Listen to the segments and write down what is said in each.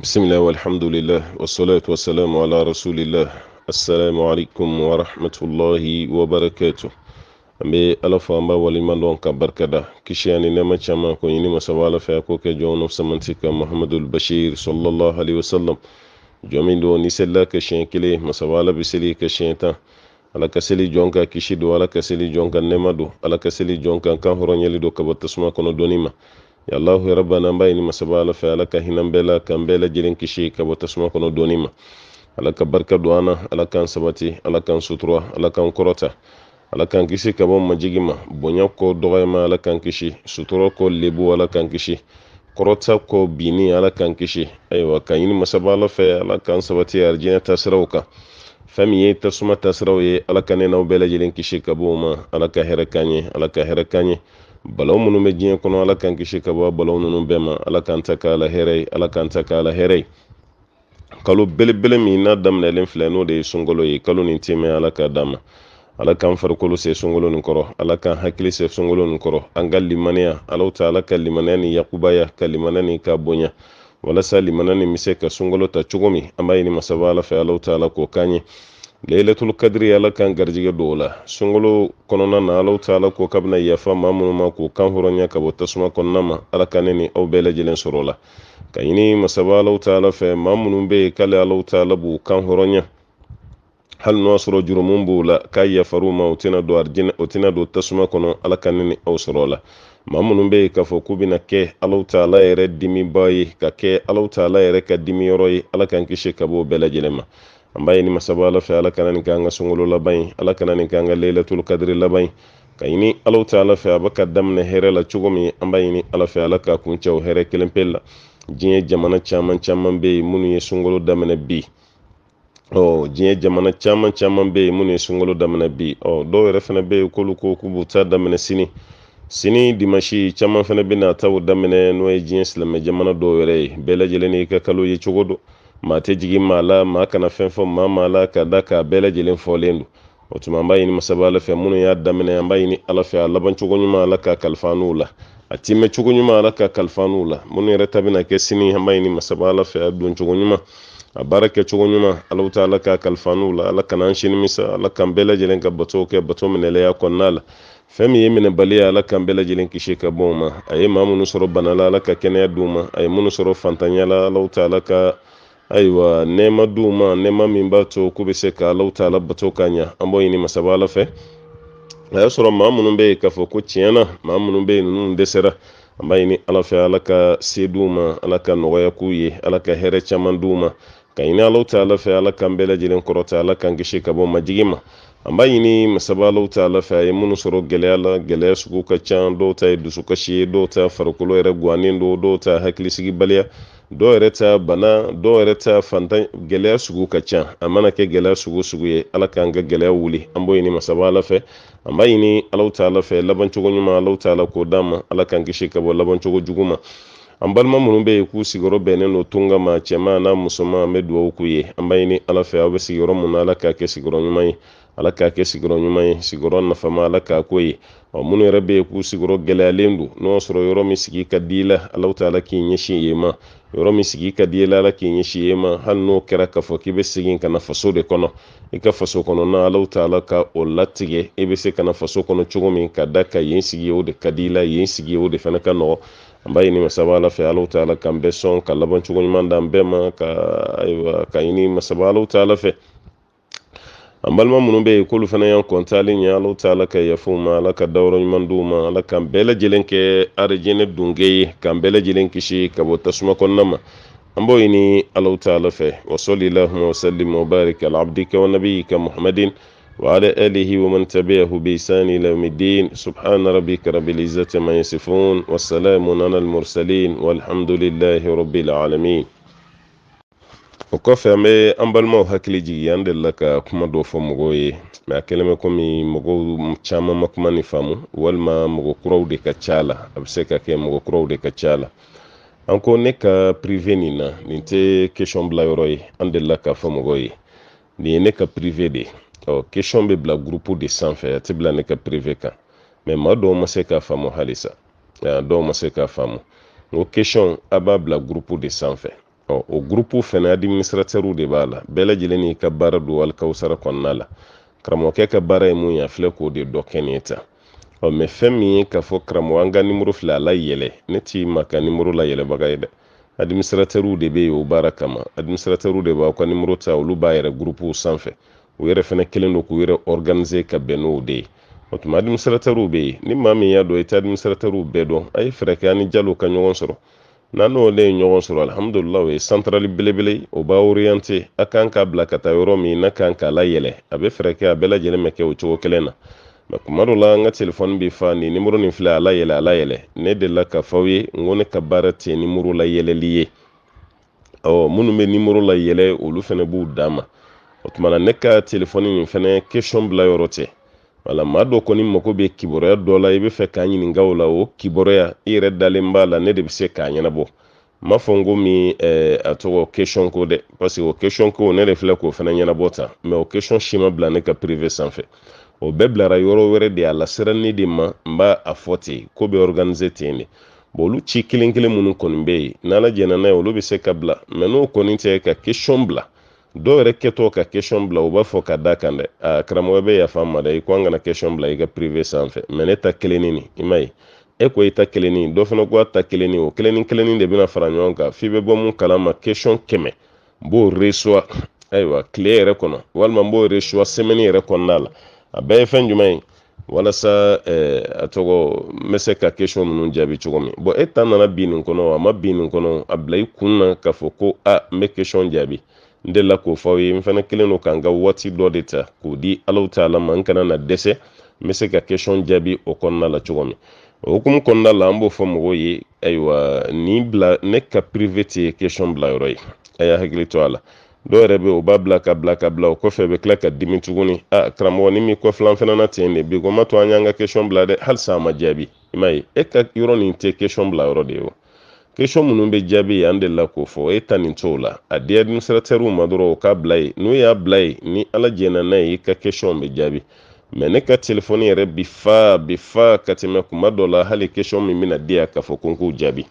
bismillah walhamdulillah wassalatu wassalamu ala rasulillah assalamu alaikum warahmatullahi wabarakatuh an be ala fɔ an b'a waliman dɔn ka barikada kisi ani nɛɛma caaman ko ɲini masaba ala fɛ a ko kɛ jɔn samanti ka muhamadul bashir salallahu alaihi wasallam jɔn min don ni selila ala be seli ka siɲɛ tan ala ka seli jɔn ka kisi don ala ka seli jɔn ka nɛɛma ala ka seli jɔn kan kan hɔrɔnyɛli don tasuma kɔnɔ dɔɔni ma ya allahu rabbana ambaye ni masaba ala fɛ ala ka hinɛ bɛɛ k'an bɛɛ lajɛlen kisi ka bɔ tasuma kɔnɔ doni ma ala ka barika don an ala k'an sabati ala k'an sutura ala k'an kɔrɔta ala k'an kisi ka bɔ majigi ma bonya kɔ dɔgɔyama ala k'an kisi sutura kɔ lebu ala k'an kisi kɔrɔta kɔ binni ala k'an kisi ayiwa ka ɲini masaba ala fɛ ala k'an sabati arijinɛ tasiraw kan ye tasuma tasiraw ala ka ne n'aw bɛɛ lajɛlen kisi ka bɔ ma ala ka hɛrɛ ala ka hɛrɛ balaw minnu bɛ diɲɛ kɔnɔ ala k'an kisi ka bɔ balaw ninnu bɛɛ ma ala k'an ta k'a la hɛrɛ ye ala k'an ta k'a la hɛrɛ ye kalo belebele min n'a daminɛlen filɛ n'o de ye sunkalo ye kalo nin tɛ ala k'a d'a ma ala k'an farikolo se sunkalo nin kɔrɔ ala k'an hakili se sunkalo nin kɔrɔ an ka limaniya alaw ta ala ka limaniya ni yakubaya ka limaniya ni ka bonya walasa limaniya nin bɛ se ka sunkalo ta cogo min an b'a ɲini masaba ala fɛ alaw ta ala k'o k'an ye layilatul kadiri ala kan garijɛgɛ don o la sunkalo kɔnɔna na alaw taala ko k'a yafa maa minnu ma k'u kan hɔrɔnya ka bɔ tasuma kɔnɔna ma ala ka ne ni aw bɛɛ lajɛlen sɔrɔ la ka ɲini masaba alaw taala fɛ maa minnu bɛ yen k'ale alaw taala b'u kan hɔrɔnya hali n'o sɔrɔ jurumu b'u la k'a yafar'u ma u tɛna don arijinɛ o tɛna don tasuma kɔnɔ ala ka ne ni aw sɔrɔ la maa minnu bɛ yen k'a fɔ k'u bɛna kɛ alaw taala yɛrɛ dimiba ye ka kɛ alaw taala yɛrɛ ka dimiyɔrɔ ye ala k'an kisi ka bɔ bɛɛ lajɛlen ma ambaye ni masabu ala fɛ ala kana nin k'an ka sunkalo laban ala kana nin k'an ka lailatul kadiri laban ye ala fɛ a bɛ ka daminɛ la cogo min an ala fɛ ala k'a kun cɛ o hɛrɛ jamana caman caman bɛ yen ye sunkalo daminɛ bi ɔ diɲɛ jamana caman caman bɛ yen ye sunkalo daminɛ bi ɔ dɔw yɛrɛ fana bɛ yen k'olu ko k'u ta daminɛ sini sini dimansi caman fana bɛ taw daminɛ n'o ye diɲɛ jamana dɔw yɛrɛ ye ka kalo ye cogo maa ma la maa kana fɛn fɔ maa maa la ka da k'a bɛɛ lajɛlen fɔlen don o tuma an b'a ɲini masaba ala fɛ minnu y'a daminɛ an b'a ɲini ala fɛ a laban cogo ɲuman ala ka kalifa n'u la a timɛ cogo ɲuman ala ka kalifa n'u la minnu yɛrɛ ta bɛna kɛ sini an b'a ɲini masaba ala fɛ a don cogo ɲuman a baara kɛ cogo ɲuman ala bɛ taa ala ka kalifa n'u la ala kana an sini misa ala k'an bɛɛ lajɛlen ka bato kɛ bato minɛlɛya kɔnɔna la fɛn min ye minɛbaliya ala k'an bɛɛ lajɛlen kisi ka bɔ o ma a ye maa minnu sɔrɔ bana la ala ka kɛnɛya di u ma a ye minnu sɔrɔ fantanya la ala ta ala ka ayiwa nɛɛma diw ma nɛɛma min b'a to k'u bɛ se ka alaw ta bato ka ɲa an b'o ɲini masaba ala fɛ a y'a sɔrɔ maa minnu bɛ yen k'a fɔ ko tiɲɛ maa minnu bɛ yen ninnu dɛsɛra an b'a ɲini ala fɛ ala ka se di ma ala ka nɔgɔya k'u ye ala ka hɛrɛ caman di ma ka ɲini alaw ta fɛ ala k'an bɛɛ lajɛlen kɔrɔta ala k'an kisi ka bɔ majigi ma an b'a ɲini masaba alaw ta fɛ a ye minnu sɔrɔ gɛlɛya la gɛlɛya sugu ka ca dɔw ta ye dusukasi ye dɔw ta farikolo yɛrɛ guwanen don dɔw ta hakilisigi dɔw yɛrɛ ta bana dɔw yɛrɛ ta fantan gɛlɛya sugu ka ca a mana kɛ gɛlɛya sugu sugu ye ala k'an ka gɛlɛya wuli an b'o ɲini masaba ala fɛ an b'a ɲini alaw ta ala fɛ labancogo ɲuman alaw ta ala k'o d'an ma ala k'an kisi ka bɔ labancogo jugu ma an balima minnu bɛ yen k'u sigiyɔrɔ bɛnnen don tunga ma cɛman n'a musoman an bɛ dugawu k'u ye an b'a ɲini ala fɛ aw bɛ sigiyɔrɔ mun na ala k'a kɛ sigiyɔrɔ ɲuman ye ala k'a kɛ sigiyɔrɔ ɲuman ye sigiyɔrɔ nafama ala k'a ko ye ɔ minnu yɛrɛ bɛ yen k'u sigiyɔrɔ gɛlɛyalen don n'o y'a sɔrɔ yɔrɔ min sigi ka di i la alaw ta ala k'i ɲɛsin yen ma yɔrɔ min sigi ka di i la ala k'i ɲɛsin yen ma hali n'o kɛra k'a fɔ k'i bɛ segin ka na faso de kɔnɔ i ka faso na ala ta ala ka o latigɛ i e bɛ se ka na faso kɔnɔ cogo min ka da ka yen sigi o de ka di i la yen sigi o de fana ka nɔgɔ an b'a ɲini masaba ala fɛ ala ta ala k'an bɛɛ sɔn ka laban cogo ɲuman d'an bɛɛ ma ka ayiwa ka ɲini masaba ala ta ala fɛ an balima minnu bɛ yen k'olu fana y'an kɔnta ale ɲɛ alaw ta ala ka yafa ma ala ka dayɔrɔ ɲuman di ma ala k'an bɛɛ lajɛlen kɛ arijɛnɛ dunke ye k'an bɛɛ lajɛlen kisi ka bɔ tasuma kɔnɔna ma an b'o ɲini alaw ta ala fɛ wa sɔli lahuma wa salim wa barik ala abdika wa nabi ka muhammadin wa ala alihi wa man tabi'ahu bi ihsan ila yawm din subhana rabbika rabbil izzati ma yasifun wa salamun ala al mursalin walhamdulillahi rabbil alamin o kɔfɛ an bɛ an balimaw hakili jigin an delila ka kuma dɔ fɔ mɔgɔw ye mɛ a kɛlen bɛ komi mɔgɔw caman ma kuma nin faamu walima mɔgɔ kuraw de ka ca la a bɛ se ka kɛ mɔgɔ kuraw de ka ca la an ko ne ka pirive nin na nin tɛ kesɔn bila yɔrɔ ye an delila k'a fɔ mɔgɔw ye nin ye ne ka pirive de ye ɔ kesɔn bɛ bila gurupu de sanfɛ a tɛ bila ne ka pirive kan mɛ ma dɔw ma se k'a faamu halisa dɔw ma se k'a faamu n ko kesɔn a b'a bila gurupu de sanfɛ o gurupu fɛnɛ administratɛrw de b'a la bɛɛ lajɛlen n'i ka baara don alikawusara kɔnɔna la karamɔgɔkɛ ka baara ye mun ye a filɛ k'o de dɔ kɛ nin ɔ mɛ fɛn min ye k'a fɔ karamɔgɔ an ka nimoro filɛ a layɛlɛ ne t'i ma ka nimoro layɛlɛbaga ye dɛ administratɛrw de bɛ yen o baara kama administratɛrw de b'aw ka nimoro ta olu b'a yɛrɛ gurupuw sanfɛ u yɛrɛ fɛnɛ kelen do k'u yɛrɛ organize ka bɛn n'o de ye o tuma administratɛrw bɛ yen ni maa min y'a dɔn i tɛ administratɛrw bɛɛ dɔn a ye fɛɛrɛ kɛ ani jalo ka ɲɔgɔn sɔrɔ n'an n'ole ye ɲɔgɔn sɔrɔ alihamudulila o ye santrali belebele o b'a oriyante a kan k'a bila ka taa yɔrɔ min n'a kan k'a layɛlɛ a bɛ fɛɛrɛ kɛ a bɛɛ lajɛlen bɛ kɛ o cogo kelen na mɛ kuma dɔ la n ka telefɔni bɛ fa ni nimoro nin filɛ a layɛlɛ a layɛlɛ ne delila ka fɔ ye n ko ne ka baara tɛ nimoro layɛlɛli ye ɔ minnu bɛ nimoro layɛlɛ olu fana b'u dan ma o tuma na ne ka telefɔni nin fana question bila yɔrɔ tɛ wala maa dɔ kɔni mago be kibaruya dɔ la i be fɛ k'a ɲininga o la o kibaruya i yɛrɛ dalen b'a la ne de be se k'a ɲɛnabɔ n m'a fɔ n ko min a tɔgɔ question ko dɛ parce que o question ko ne de filɛ k'o fana ɲɛnabɔ tan mɛ o question si ma bila ne ka privé sanfɛ o bɛɛ bilara yɔrɔ wɛrɛ de a lasera de ma n b'a a fɔ ko be organiser ten de bon olu ci kelen kelen minnu kɔni bɛ yen n'ala jɛnna n'a ye olu be se ka bila ma n'o kɔni tɛ ka question bila do yɛrɛ kɛtɔ ka question bila u b'a fɔ ka da kan dɛ a karamɔgɔ bɛ yafa ma dɛ i ko an kana question bila i ka privé sanfɛ mɛ ne ta kelenni nin i m'a ye e ko i ta kelenni dɔ fana ko a ta kelenni o kelenni kelenni de bɛna fara ɲɔgɔn kan f'i bɛ bɔ mun ma question kɛmɛ n b'o reçoit ayiwa tile yɛrɛ kɔnɔ walima n b'o reçoit semaine yɛrɛ kɔnɔna la a bɛɛ ye fɛn jumɛn ye walasa a tɔgɔ n bɛ se ka question ninnu jaabi cogo min bon e ta nana bin nin kɔnɔ a ma bin nin kɔnɔ a bila i kun na k'a fɔ ko a n bɛ question jaabi n delila k'o fɔ aw ye n fana kelen don ka ka waati dɔ de ta k'o di alaw ta ala ma n kana na dɛsɛ n bɛ se ka question jaabi o kɔnɔna la cogo min o hukumu kɔnɔna la an b'o fɔ mɔgɔw ye ayiwa nin bila ne ka privé tɛ question bila yɔrɔ ye a y'a hakili to a la dɔw yɛrɛ bɛ o b'a bila ka bila ka bila o kɔfɛ bɛ tila ka dimi tuguni a karamɔgɔ ni min kɔfilan fana na ten de bi ko n ma to an y'an ka question bila dɛ halisa a ma jaabi i m'a ye e ka yɔrɔ nin tɛ question bila yɔrɔ de ye wa kesɔn minnu bɛ jaabi an delila k'o fɔ e ta nin t'o la a di administratɛriw ma dɔrɔn o k'a bila yen n'u y'a bila yen ni ala jɛnna n'a ye i ka kesɔn bɛ jaabi mɛ ne ka telefɔni yɛrɛ bi fa bi fa ka tɛmɛ kuma dɔ la hali kesɔn min bɛna di yan k'a fɔ ko n k'o jaabi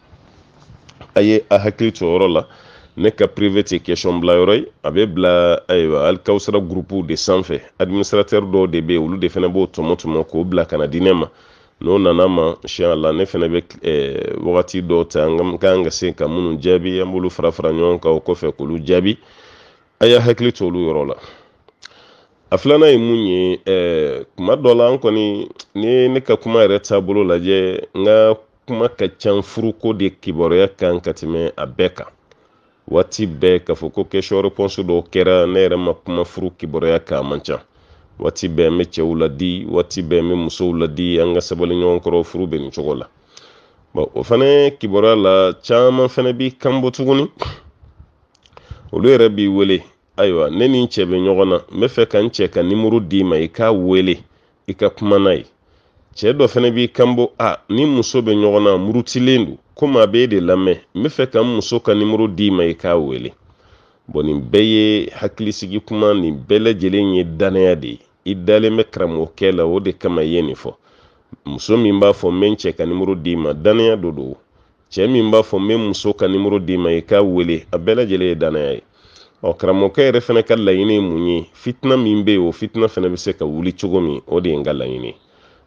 a ye a hakili to yɔrɔ la ne ka prive tɛ question bila yɔrɔ ye a bɛ bila ayiwa alikawusara gurupuw de sanfɛ administratɛri dɔw de bɛ yen olu de fana b'o tɔmɔ tɔmɔ k'o bila ka na di ne ma n'o nana ma inshallah ne fɛnɛ bɛ eh, wagati dɔ ta an kan ka se ka minnu jaabi an b'olu fara ɲɔgɔn kan o kɔfɛ k'olu jaabi a y'a hakili to olu yɔrɔ la a filanan ye mun ye kuma dɔ la an kɔni ni ne ka kuma yɛrɛ taabolo lajɛ n ka kuma ka can furuko de kibaruya kan ka tɛmɛ a bɛɛ kan waati bɛɛ k'a fɔ ko question réponse dɔw kɛra ne yɛrɛ ma kuma furu kibaruya kan a man ca waati bɛɛ an bɛ cɛw ladi waati bɛɛ an bɛ musow ladi an ka sabali ɲɔgɔn kɔrɔ furu bɛ nin cogo la bon o fana kibaruya la caman fana bi kanbɔ tuguni olu yɛrɛ b'i wele ayiwa ne ni n cɛ bɛ ɲɔgɔn na n bɛ fɛ ka n cɛ ka nimoro d'i ma i k'a wele i ka kuma n'a ye cɛ dɔ fana b'i kanbɔ a ni muso bɛ ɲɔgɔn na murutilen don komi a b'e de lamɛn n bɛ fɛ ka n muso ka nimoro d'i ma i k'a wele bon nin bɛɛ ye hakilisigi kuma nin bɛɛ lajɛlen ye danaya de ye i dalen bɛ karamɔgɔkɛ la o de kama i ye nin fɔ muso min b'a fɔ n bɛ n cɛ ka nimoro d'i ma danaya dɔ don cɛ min b'a fɔ n bɛ muso ka nimoro d'i ma i k'a wele a bɛɛ lajɛlen ye danaya ye ɔ karamɔgɔkɛ yɛrɛ fana ka laɲini ye mun ye fitina min bɛ yen o fitina fana bɛ se ka wuli cogo min o de ye n ka laɲini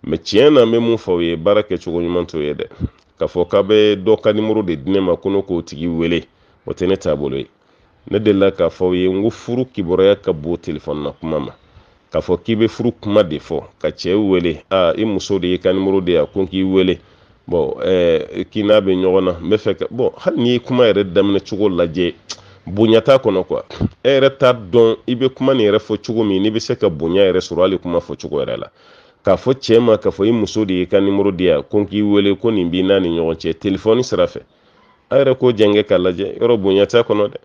mɛ tiɲɛ na n bɛ mun fɔ aw ye baara kɛcogo ɲuman t'o ye dɛ k'a fɔ k'a bɛ dɔ ka nimoro de di ne ma ko ne k'o tigi wele o tɛ ne taabolo ye ne delila k'a fɔ aw ye n ko furu kibaruya ka bon telefɔni na kuma ma k'a fɔ k'i bɛ furu kuma de fɔ ka cɛ wele aa i muso de y'i ka nimoro de yan ko n k'i wele bɔn ɛɛ k'i n'a bɛ ɲɔgɔn na n bɛ fɛ ka bɔn hali n'i ye kuma yɛrɛ daminɛ cogo lajɛ bonya t'a kɔnɔ kuwa e yɛrɛ t'a dɔn i bɛ kuma nin yɛrɛ fɔ cogo min n'i bɛ se ka bonya yɛrɛ sɔrɔ hali kuma fɔ cogo yɛrɛ la k'a fɔ cɛ ma k'a fɔ i muso de y'i ka nimoro di yan ko n k'i wele ko nin b'i n'a ni ɲɔgɔn cɛ telefɔni sira fɛ a yɛrɛ k'o jɛngɛ k'a lajɛ yɔrɔ bonya t'a kɔnɔ dɛ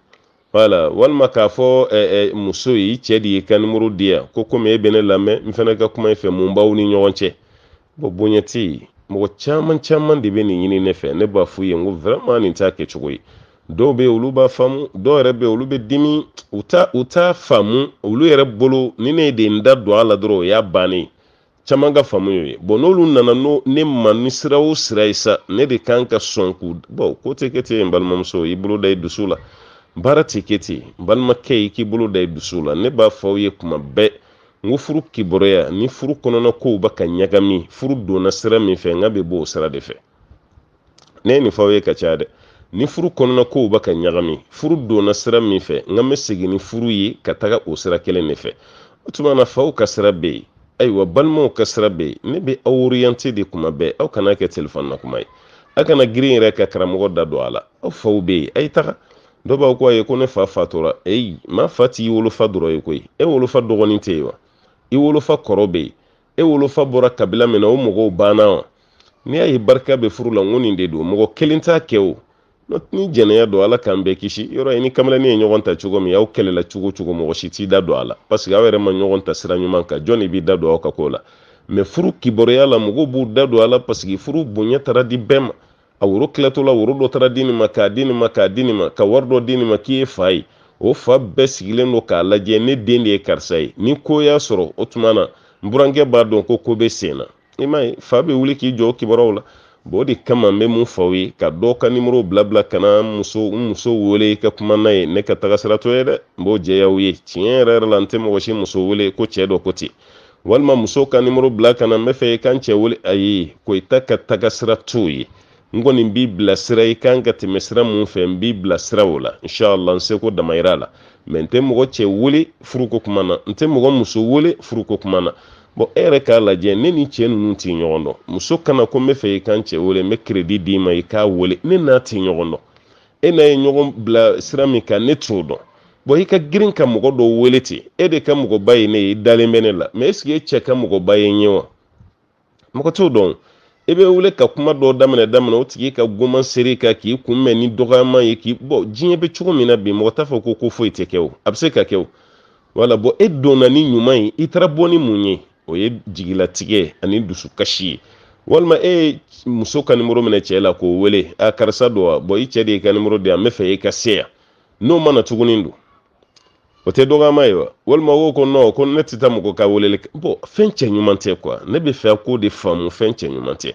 wala walima k'a fɔ muso ye cɛ de ye ka nimuru di yan ko komi e bɛ ne n fana ka kuma in fɛ mun b'aw ni ɲɔgɔn cɛ bɔn bonya mɔgɔ caman caman de bɛ nin ɲini ne fɛ ne b'a f'u ye ko vraiment nin t'a kɛcogo ye dɔw bɛ olu b'a faamu dɔw yɛrɛ bɛ olu bɛ dimi u t'a faamu olu yɛrɛ bolo ni ne de n da don a la dɔrɔn o y'a bannen ye caman ka faamu y'o ye bɔn n'olu nana n'o ne ma ni sira o sira ye sa ne de kan ka sɔn k'u bɔn ko tɛ kɛ ten balimamuso i bolo da i dusu la baara ti kɛ ten balimakɛ i k'i bolo da i dusu la ne b'a fɔ aw ye kuma bɛɛ n ko furu kibaruya ni furu kɔnɔna kow bɛ ka ɲagami furu donna sira min fɛ n ka bɛ bɔ o sira de fɛ ne ye nin fɔ aw ye ka caya dɛ ni furu kɔnɔna kow bɛ ka ɲagami furu donna sira min fɛ n ka bɛ segin ni furu ye ka taga o sira kelen de fɛ o tuma na faw ka sira bɛ yen ayiwa balimaw ka sira bɛ yen ne bɛ aw orienter de kuma bɛɛ aw kana kɛ telefɔni na kuma ye aw kana girin yɛrɛ ka karamɔgɔ da don a la aw faw bɛ yen a' ye taga dɔw b'a ko ayi ko ne fa fatura eyi maa fa t'i wolofa dɔrɔn ye koyi e wolofa dɔgɔnin tɛ yen wa i wolofa kɔrɔ bɛ yen e wolofa bɔra kabila min na o mɔgɔw banna wa n'i y'a ye barika bɛ furu la n nin de don mɔgɔ kelen t'a kɛ o n'o ni jɛnɛya don ala k'an bɛɛ kisi yɔrɔ i ni kamalenin ye ɲɔgɔn ta cogo min aw kɛlɛla cogo cogo mɔgɔ si t'i da don a la paseke aw yɛrɛ ma ɲɔgɔn ta sira ɲuman kan jɔn de b'i da don aw ka ko la mɛ furu kibaruya la mɔgɔw b'u da don a la paseke furu bonya taara di bɛɛ ma awuro kilatɔla woro dɔ taara di nin ma k'a di nin ma k'a di nin ma ka wari dɔ di nin ma k'i ye fa ye o fa bɛɛ sigilen don k'a lajɛ ne den de ye karisa ye ni ko y'a sɔrɔ o tuma na n burankɛ b'a dɔn ko ko bɛ sen na i m'a ye fa bɛ wuli k'i jɔ o kibaruyaw la bon o de kama n bɛ mun fɔ aw ye ka dɔw ka nimoro bilabila ka na muso n muso wele ka kuma n'a ye ne ka taga sira to ye dɛ n b'o jɛya aw ye tiɲɛ yɛrɛ yɛrɛ la n tɛ mɔgɔ si muso wele ko cɛ dɔ ko ten walima muso ka nimoro bila ka na n bɛ fɛ i ka n cɛ wele ayi ko i ta ka taga sira t'o ye n kɔni b'i bilasira i kan ka tɛmɛ sira mun fɛ n b'i bilasira o la inshallah n seko damayira la mɛ n tɛ mɔgɔ cɛ wele furuko kuma na n tɛ mɔgɔ muso wele furuko kuma na bɔn e yɛrɛ k'a lajɛ ne ni cɛ ninnu t'i ɲɔgɔn dɔn muso kana ko n bɛ fɛ i kan cɛ wele n bɛ kiredi d'i ma i k'a wele ne n'a t'i ɲɔgɔn dɔn e n'a ye ɲɔgɔn bila sira min kan ne t'o dɔn bɔn i ka girin ka mɔgɔ dɔ wele ten e de ka mɔgɔba ye ne ye i dalen bɛ ne la mɛ eseke e cɛ ka mɔgɔba ye n ye wa mɔgɔ t'o dɔn i bɛ wele ka kuma dɔ daminɛ daminɛ o tigi ka goma seri ka k'i kunbɛn ni dɔgɔyama ye k'i bɔ diɲɛ bɛ cogo min na bi mɔgɔ t'a fɔ ko ko foyi tɛ kɛ o a bɛ se ka kɛ o wala bɔn e donna ni ɲuman ye i taara bɔ ni mun ye o ye jigilatigɛ ani dusukasi ye walima e ye muso ka nimoro minɛ cɛ la k'o wele a karisa don wa bɔn i cɛ de y'i ka nimoro di yan n bɛ fɛ e ka se yan n'o mana tuguni don o tɛ dɔgɔma ye wa walima ko ko nɔn ko ne tɛ taa mɔgɔ ka weleli kɛ bɔn fɛn cɛ ɲuman tɛ kuwa ne bɛ fɛ k'o de faamu fɛn cɛ ɲuman tɛ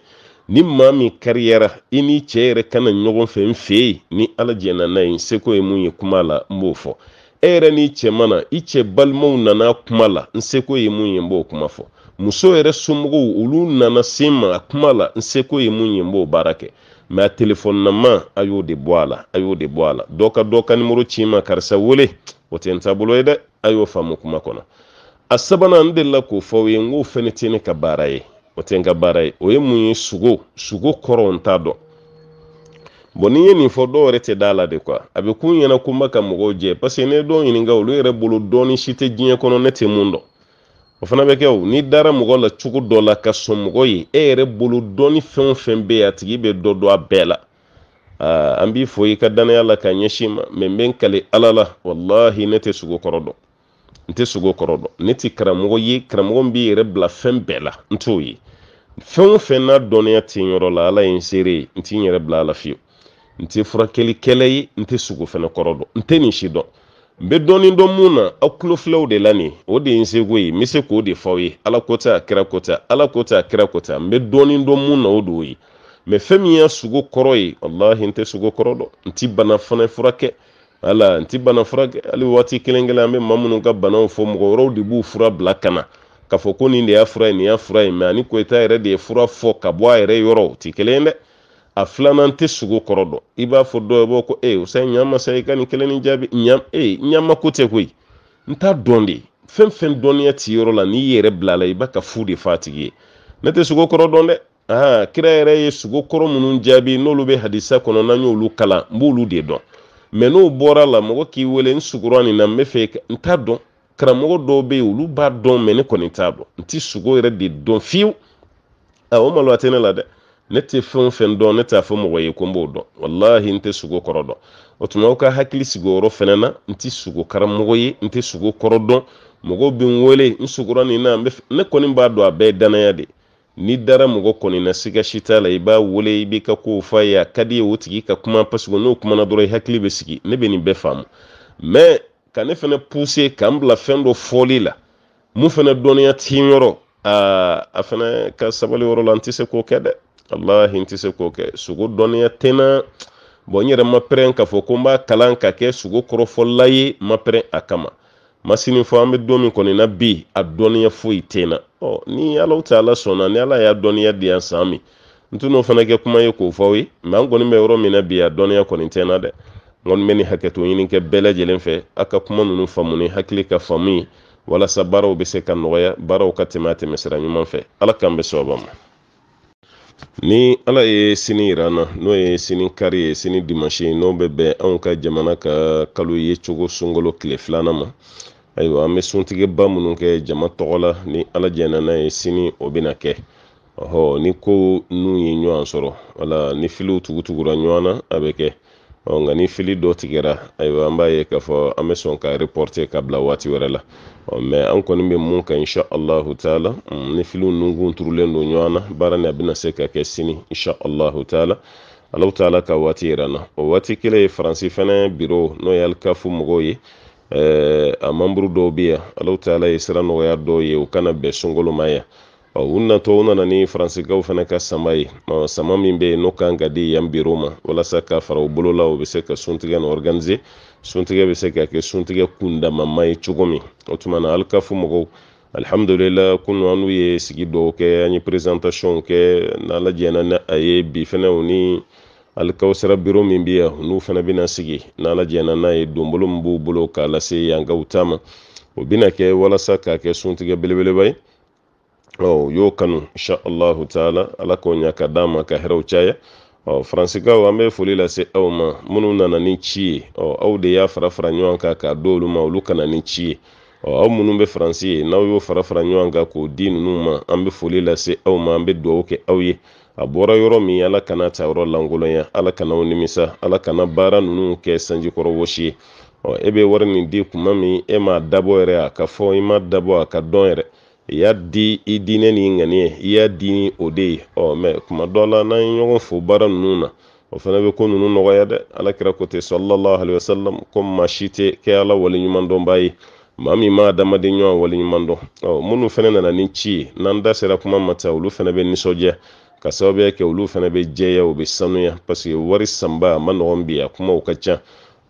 ni maa min kariyara i ni cɛ yɛrɛ kana ɲɔgɔn fɛ n fɛ yen ni ala jɛnna n'a ye seko ye mun ye kuma la n b'o fɔ e yɛrɛ n'i cɛ mana i cɛ balimaw nana kuma la n seko ye mun ye n b'o kuma fɔ muso yɛrɛ somɔgɔw olu nana se n ma kuma la n seko ye mun ye n b'o baara kɛ mɛ a telefɔni nama a y'o de bɔ a la a y'o de bɔ a la dɔ ka dɔ ka nimoro ci n ma karisa wele o tɛ taabolo ye dɛ a y'o faamu kuma kɔnɔ a sabanan n delila k'o fɔ aw ye n k'o fɛnɛ tɛ ne ka baara ye o tɛ n ka baara ye o ye mun ye sugo sugo kɔrɔ n t'a dɔn bɔn n'i ye nin fɔ dɔw yɛrɛ tɛ da la de kuwa a bɛ k'u ɲɛna ko n bɛ ka mɔgɔw jɛ paseke ne dɔw ɲininka olu yɛrɛ bolo dɔɔni si tɛ diɲɛ kɔnɔ ne tɛ mun dɔn o fana bɛ kɛ o n'i dara mɔgɔ la cogo dɔ la ka sɔn mɔgɔ ye e yɛrɛ bolo dɔɔni fɛn o fɛn bɛ yen a tigi bɛ dɔ dɔn a bɛɛ la aa ah, an b'i fo i ka danaya la k'a ɲɛsin ma mɛ n n kale ala la walahi ne tɛ sogo kɔrɔ dɔn n tɛ sogo kɔrɔ dɔn ne tɛ karamɔgɔ ye karamɔgɔ min b'i yɛrɛ bila fɛn bɛɛ la n t'o ye fɛn o fɛn n'a dɔnniya tɛ yɔrɔ la ala ye n seere ye n t'i yɛrɛ bila a la fiyewu n tɛ furakɛlikɛla ye n tɛ sogo fɛnɛ kɔrɔ dɔn n tɛ nin si dɔn n bɛ dɔɔnin dɔn mun na aw tulo filɛw de la nin o de ye n seko ye n bɛ se k'o de fɔ aw ye ala ko tɛ a kira ko tɛ ala ko tɛ a kira ko tɛ n bɛ dɔɔnin dɔn mun na o de y'o ye mɛ fɛn min y'a sogo kɔrɔ ye walahi n tɛ sogo kɔrɔ dɔn n ti bana fana furakɛ wala n ti bana furakɛ hali waati kelen kelen an bɛ maa minnu ka banaw fɔ mɔgɔ wɛrɛw de b'u fura bila ka na k'a fɔ ko nin de y'a fura ye nin y'a fura ye mɛ ani koyita yɛrɛ de ye fura fɔ e eh, ka bɔ a yɛrɛ yɔrɔ o ti kelen ye dɛ a filanan tɛ sogo kɔrɔ dɔn i b'a fɔ dɔw b'a ko ee o sa sa i ka nin kelen ni jaabi ɲa ee ɲama ko tɛ koyi n t'a dɔn de fɛn fɛn dɔnniya ti yɔrɔ la n'i yɛrɛ bila la i b'a ka fu de f'a tigi ye ne tɛ sogo kɔrɔ dɔn dɛ aa kira yɛrɛ ye sogo kɔrɔ minnu jaabi n'olu bɛ hadisa kɔnɔ n'an y'olu kalan n b'olu de dɔn mɛ n'o bɔra la mɔgɔ k'i wele n sugura nin na n bɛ fɛ n t'a dɔn karamɔgɔ dɔw bɛ yen olu b'a dɔn mɛ ne kɔni t'a dɔn n ti sogo yɛrɛ de dɔn fiyewu a o maloya tɛ ne la dɛ ne tɛ fɛn o fɛn dɔn ne t'a fɔ mɔgɔ ye ko n b'o dɔn walahi n tɛ sogo kɔrɔ dɔn o tuma aw ka hakili sigi o yɔrɔ na n ti sogo karamɔgɔ ye n tɛ sogo kɔrɔ dɔn mɔgɔw bɛ n wele n sugura nin na ne kɔni b'a dɔn a bɛɛ ye danaya de ye ni dara mɔgɔ kɔni na siga si t'a la i b'a wele i b'i ka kow f'a ye a ka di ye o tigi ka kuma paseke n'o kumana dɔrɔn i hakili bɛ sigi ne bɛ nin bɛɛ faamu mɛ ka ne fana puse k'an bila fɛn dɔ fɔli la mun fana dɔnniya t'i yɔrɔ aa a fana ka sabali yɔrɔ la n tɛ se k'o kɛ dɛ walahi n tɛ se k'o kɛ sogo dɔnniya tɛ n na bon n yɛrɛ ma pɛrɛn k'a fɔ ko n b'a kalan ka kɛ sogo kɔrɔfɔla ye ma pɛrɛn a kama masini fɔ an bɛ don min kɔni na bi a dɔnniya foyi tɛ n na ɔ ni ala ta ala sɔnna ni ala y'a dɔnniya di yan san min n tun fana kɛ kuma ye k'o fɔ aw ye mɛ an kɔni bɛ yɔrɔ min na bi a dɔnniya kɔni tɛ n na dɛ n kɔni bɛ nin hakɛto ɲini kɛ bɛɛ lajɛlen fɛ a ka kuma ninnu faamu ni hakili ka faamu ye walasa baaraw bɛ se ka nɔgɔya baaraw ka tɛmɛ a tɛmɛsira ɲuman fɛ ala k'an bɛ sababa ma ni ala ye sini yira an na n'o ye sini kari ye sini dimansi ye n'o bɛ bɛn anw ka jamana ka kalo ye cogo sunkalo tile filanan ma ayiwa an bɛ suntigɛba minnu kɛ jama tɔgɔ la ni ala jɛnna n'a ye sini o bɛna kɛ ɔhɔ ni ko n'u ye ɲɔgɔn sɔrɔ wala ni filiw tugutugura ɲɔgɔn na a bɛ kɛ ɔ nka ni fili dɔ tigɛra ayiwa an b'a ye k'a fɔ an bɛ sɔn ka reporter ka bila waati wɛrɛ la ɔ mɛ an kɔni bɛ mun kan insha allahu taala mm, ni filiw nukun turulen don ɲɔgɔn na baara nin a bɛna se ka kɛ sini insha allahu taala alaw taala ka waati yira an na o waati kelen ye faransi fana biro n'o ye alikafu mɔgɔw ye Eh, a mamburu dɔw bɛ yan alaw taala ye sira nɔgɔya dɔw ye u kana bɛn sunkalo ma yan u natɔ u nana ni faransikaw fana ka sama ye sama min bɛ yen n'o kan ka di yan biro ma walasa ka fara u bolo la u bɛ se ka suntigɛ ni organise suntigɛ bɛ se ka kɛ suntigɛ kundamama ye cogo min o tuma na alikafu mɔgɔw alihamudulila kunu an ye sigi dɔw kɛ an ye perezantasiyɔnw kɛ n'ala jɛnna ni a ye bi fɛnɛ u ni alikawusara biro min bɛ yan n'u fana bɛna sigi n'ala jɛnna n'a ye donbolo min b'u bolo k'a lase yankaw ta ma o bɛna kɛ walasa k'a kɛ suntigɛ belebeleba ye ɔ u y'o kanu insha allahu taala ala k'o ɲa ka d'an ma ka hɛrɛw caya ɔ faransikaw an bɛ foli lase aw ma minnu nana ni ci ye ɔ aw de y'a fara fara ɲɔgɔn kan k'a di olu ma olu kana ni ci ye aw minnu be faransi ye n'aw y'o fara fara ɲɔgɔn kan k'o di ninnu ma an bɛ foli lase aw ma an bɛ dugawu kɛ aw ye a bɔra yɔrɔ min ala kana ta yɔrɔ lankoloya ala kanaw nimisa ala kana baara nunu kɛ sanjikɔrɔ wosi ye e be wari ni di kuma min e ma dabɔ yɛrɛ a ka fɔ i ma dabɔ a ka dɔn yɛrɛ i y'a di i diinɛ ni ŋaniyɛ i y'a di ni o de ye ɔ mɛ kuma dɔ la n'an ye ɲɔgɔn fo baara nunu na o fana be ko nunu nɔgɔya dɛ ala kira kote salalahu alehi wasalam ko ma si tɛ kɛ ala waleɲuman dɔn b'a ye ma min ma adamaden ɲɔgɔn waleɲuman dɔn ɔ minnu fɛnɛ nana ni ci ye n'an da sera kuma mata olu fɛnɛ be ninsɔdiya ka sababuya kɛ olu fana bɛ jɛya u bɛ sanuya paseke wari sanba a ma nɔgɔn bi a kumaw ka ca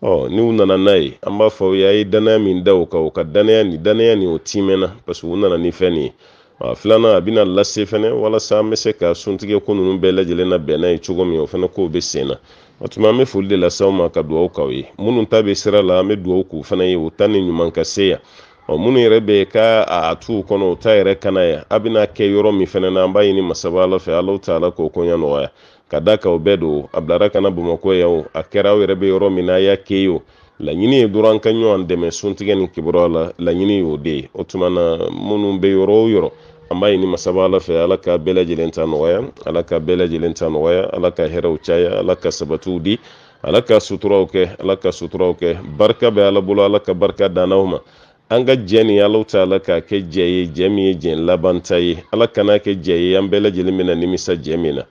ɔ n'u nana n'a ye an b'a fɔ aw ye danaya min da o kan o ka danaya nin danaya nin o timɛna paseke u nana ni fɛn nin ye a filanan a bɛna lase fɛnɛ walasa an bɛ se ka suntigɛ ko ninnu bɛɛ lajɛlen na bɛn ye cogo min o fana kow bɛ sen na o tuma an bɛ foli de lase aw ma ka dugawu k'aw ye minnu ta bɛ sira la an bɛ dugawu k'u fana ye u ta ni ɲuman ka se yan ɔ minnu yɛrɛ bɛ ka a t'u kɔnɔ o ta yɛrɛ kana ya a bɛna kɛ yɔrɔ min fana na an b'a ɲini masaba ala fɛ alaw ta ala k'o koɲa nɔgɔya ka da kan o bɛɛ don a bilara kana bamakɔ yan o a kɛra aw yɛrɛ bɛ yɔrɔ min na a y'a kɛ yo o laɲini ye dɔrɔn an ka ɲɔgɔn dɛmɛ suntigɛ ni kibaruya la laɲini y'o de ye o tuma na minnu bɛ yɔrɔ o yɔrɔ an b'a ɲini masaba ala fɛ ala ka bɛɛ lajɛlen ta nɔgɔya ala ka bɛɛ lajɛlen ta nɔgɔya ala ka hɛrɛw caya ala ka sabatiw di ala ka suturaw kɛ ala ka suturaw kɛ barika bɛ ala bolo ala ka barika dannaw ma an ka jɛ nin alaw ta ala k'a kɛ jɛ ye jɛ min ye jɛ labanta ye ala kana kɛ jɛ ye an bɛɛ lajɛlen bɛna nimisa jɛ min na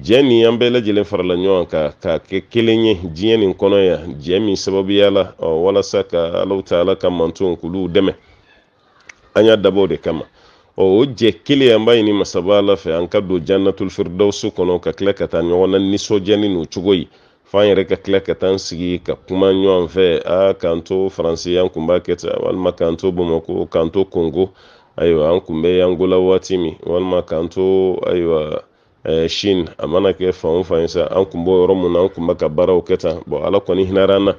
jɛ nin an bɛɛ lajɛlen farala ɲɔgɔn kan k'a kɛ kelen ye diɲɛ nin kɔnɔ yan jɛ min sababuya la ɔ walasa ka alaw ta ala ka mantonw k'olu dɛmɛ an y'a dabɔ o de kama ɔ o jɛ kelen an b'a ɲini masaba ala fɛ an ka don jannatul firdawsu kɔnɔ ka tila ka taa ɲɔgɔn na nisɔndiya ni n'o cogo ye f'an yɛrɛ e, ka tila ka taa sigi ka kuma ɲɔgɔn fɛ a k'an to faransi an kun b'a kɛ ten walima k'an to bamakɔ k'an to kongo ayiwa an kun bɛ angola waati min walima k'an to ayiwa shin a mana kɛ fan o fan ye sa an kun b'o yɔrɔ mun na an kun bɛ ka baaraw kɛ tan ala kɔni hinɛra an na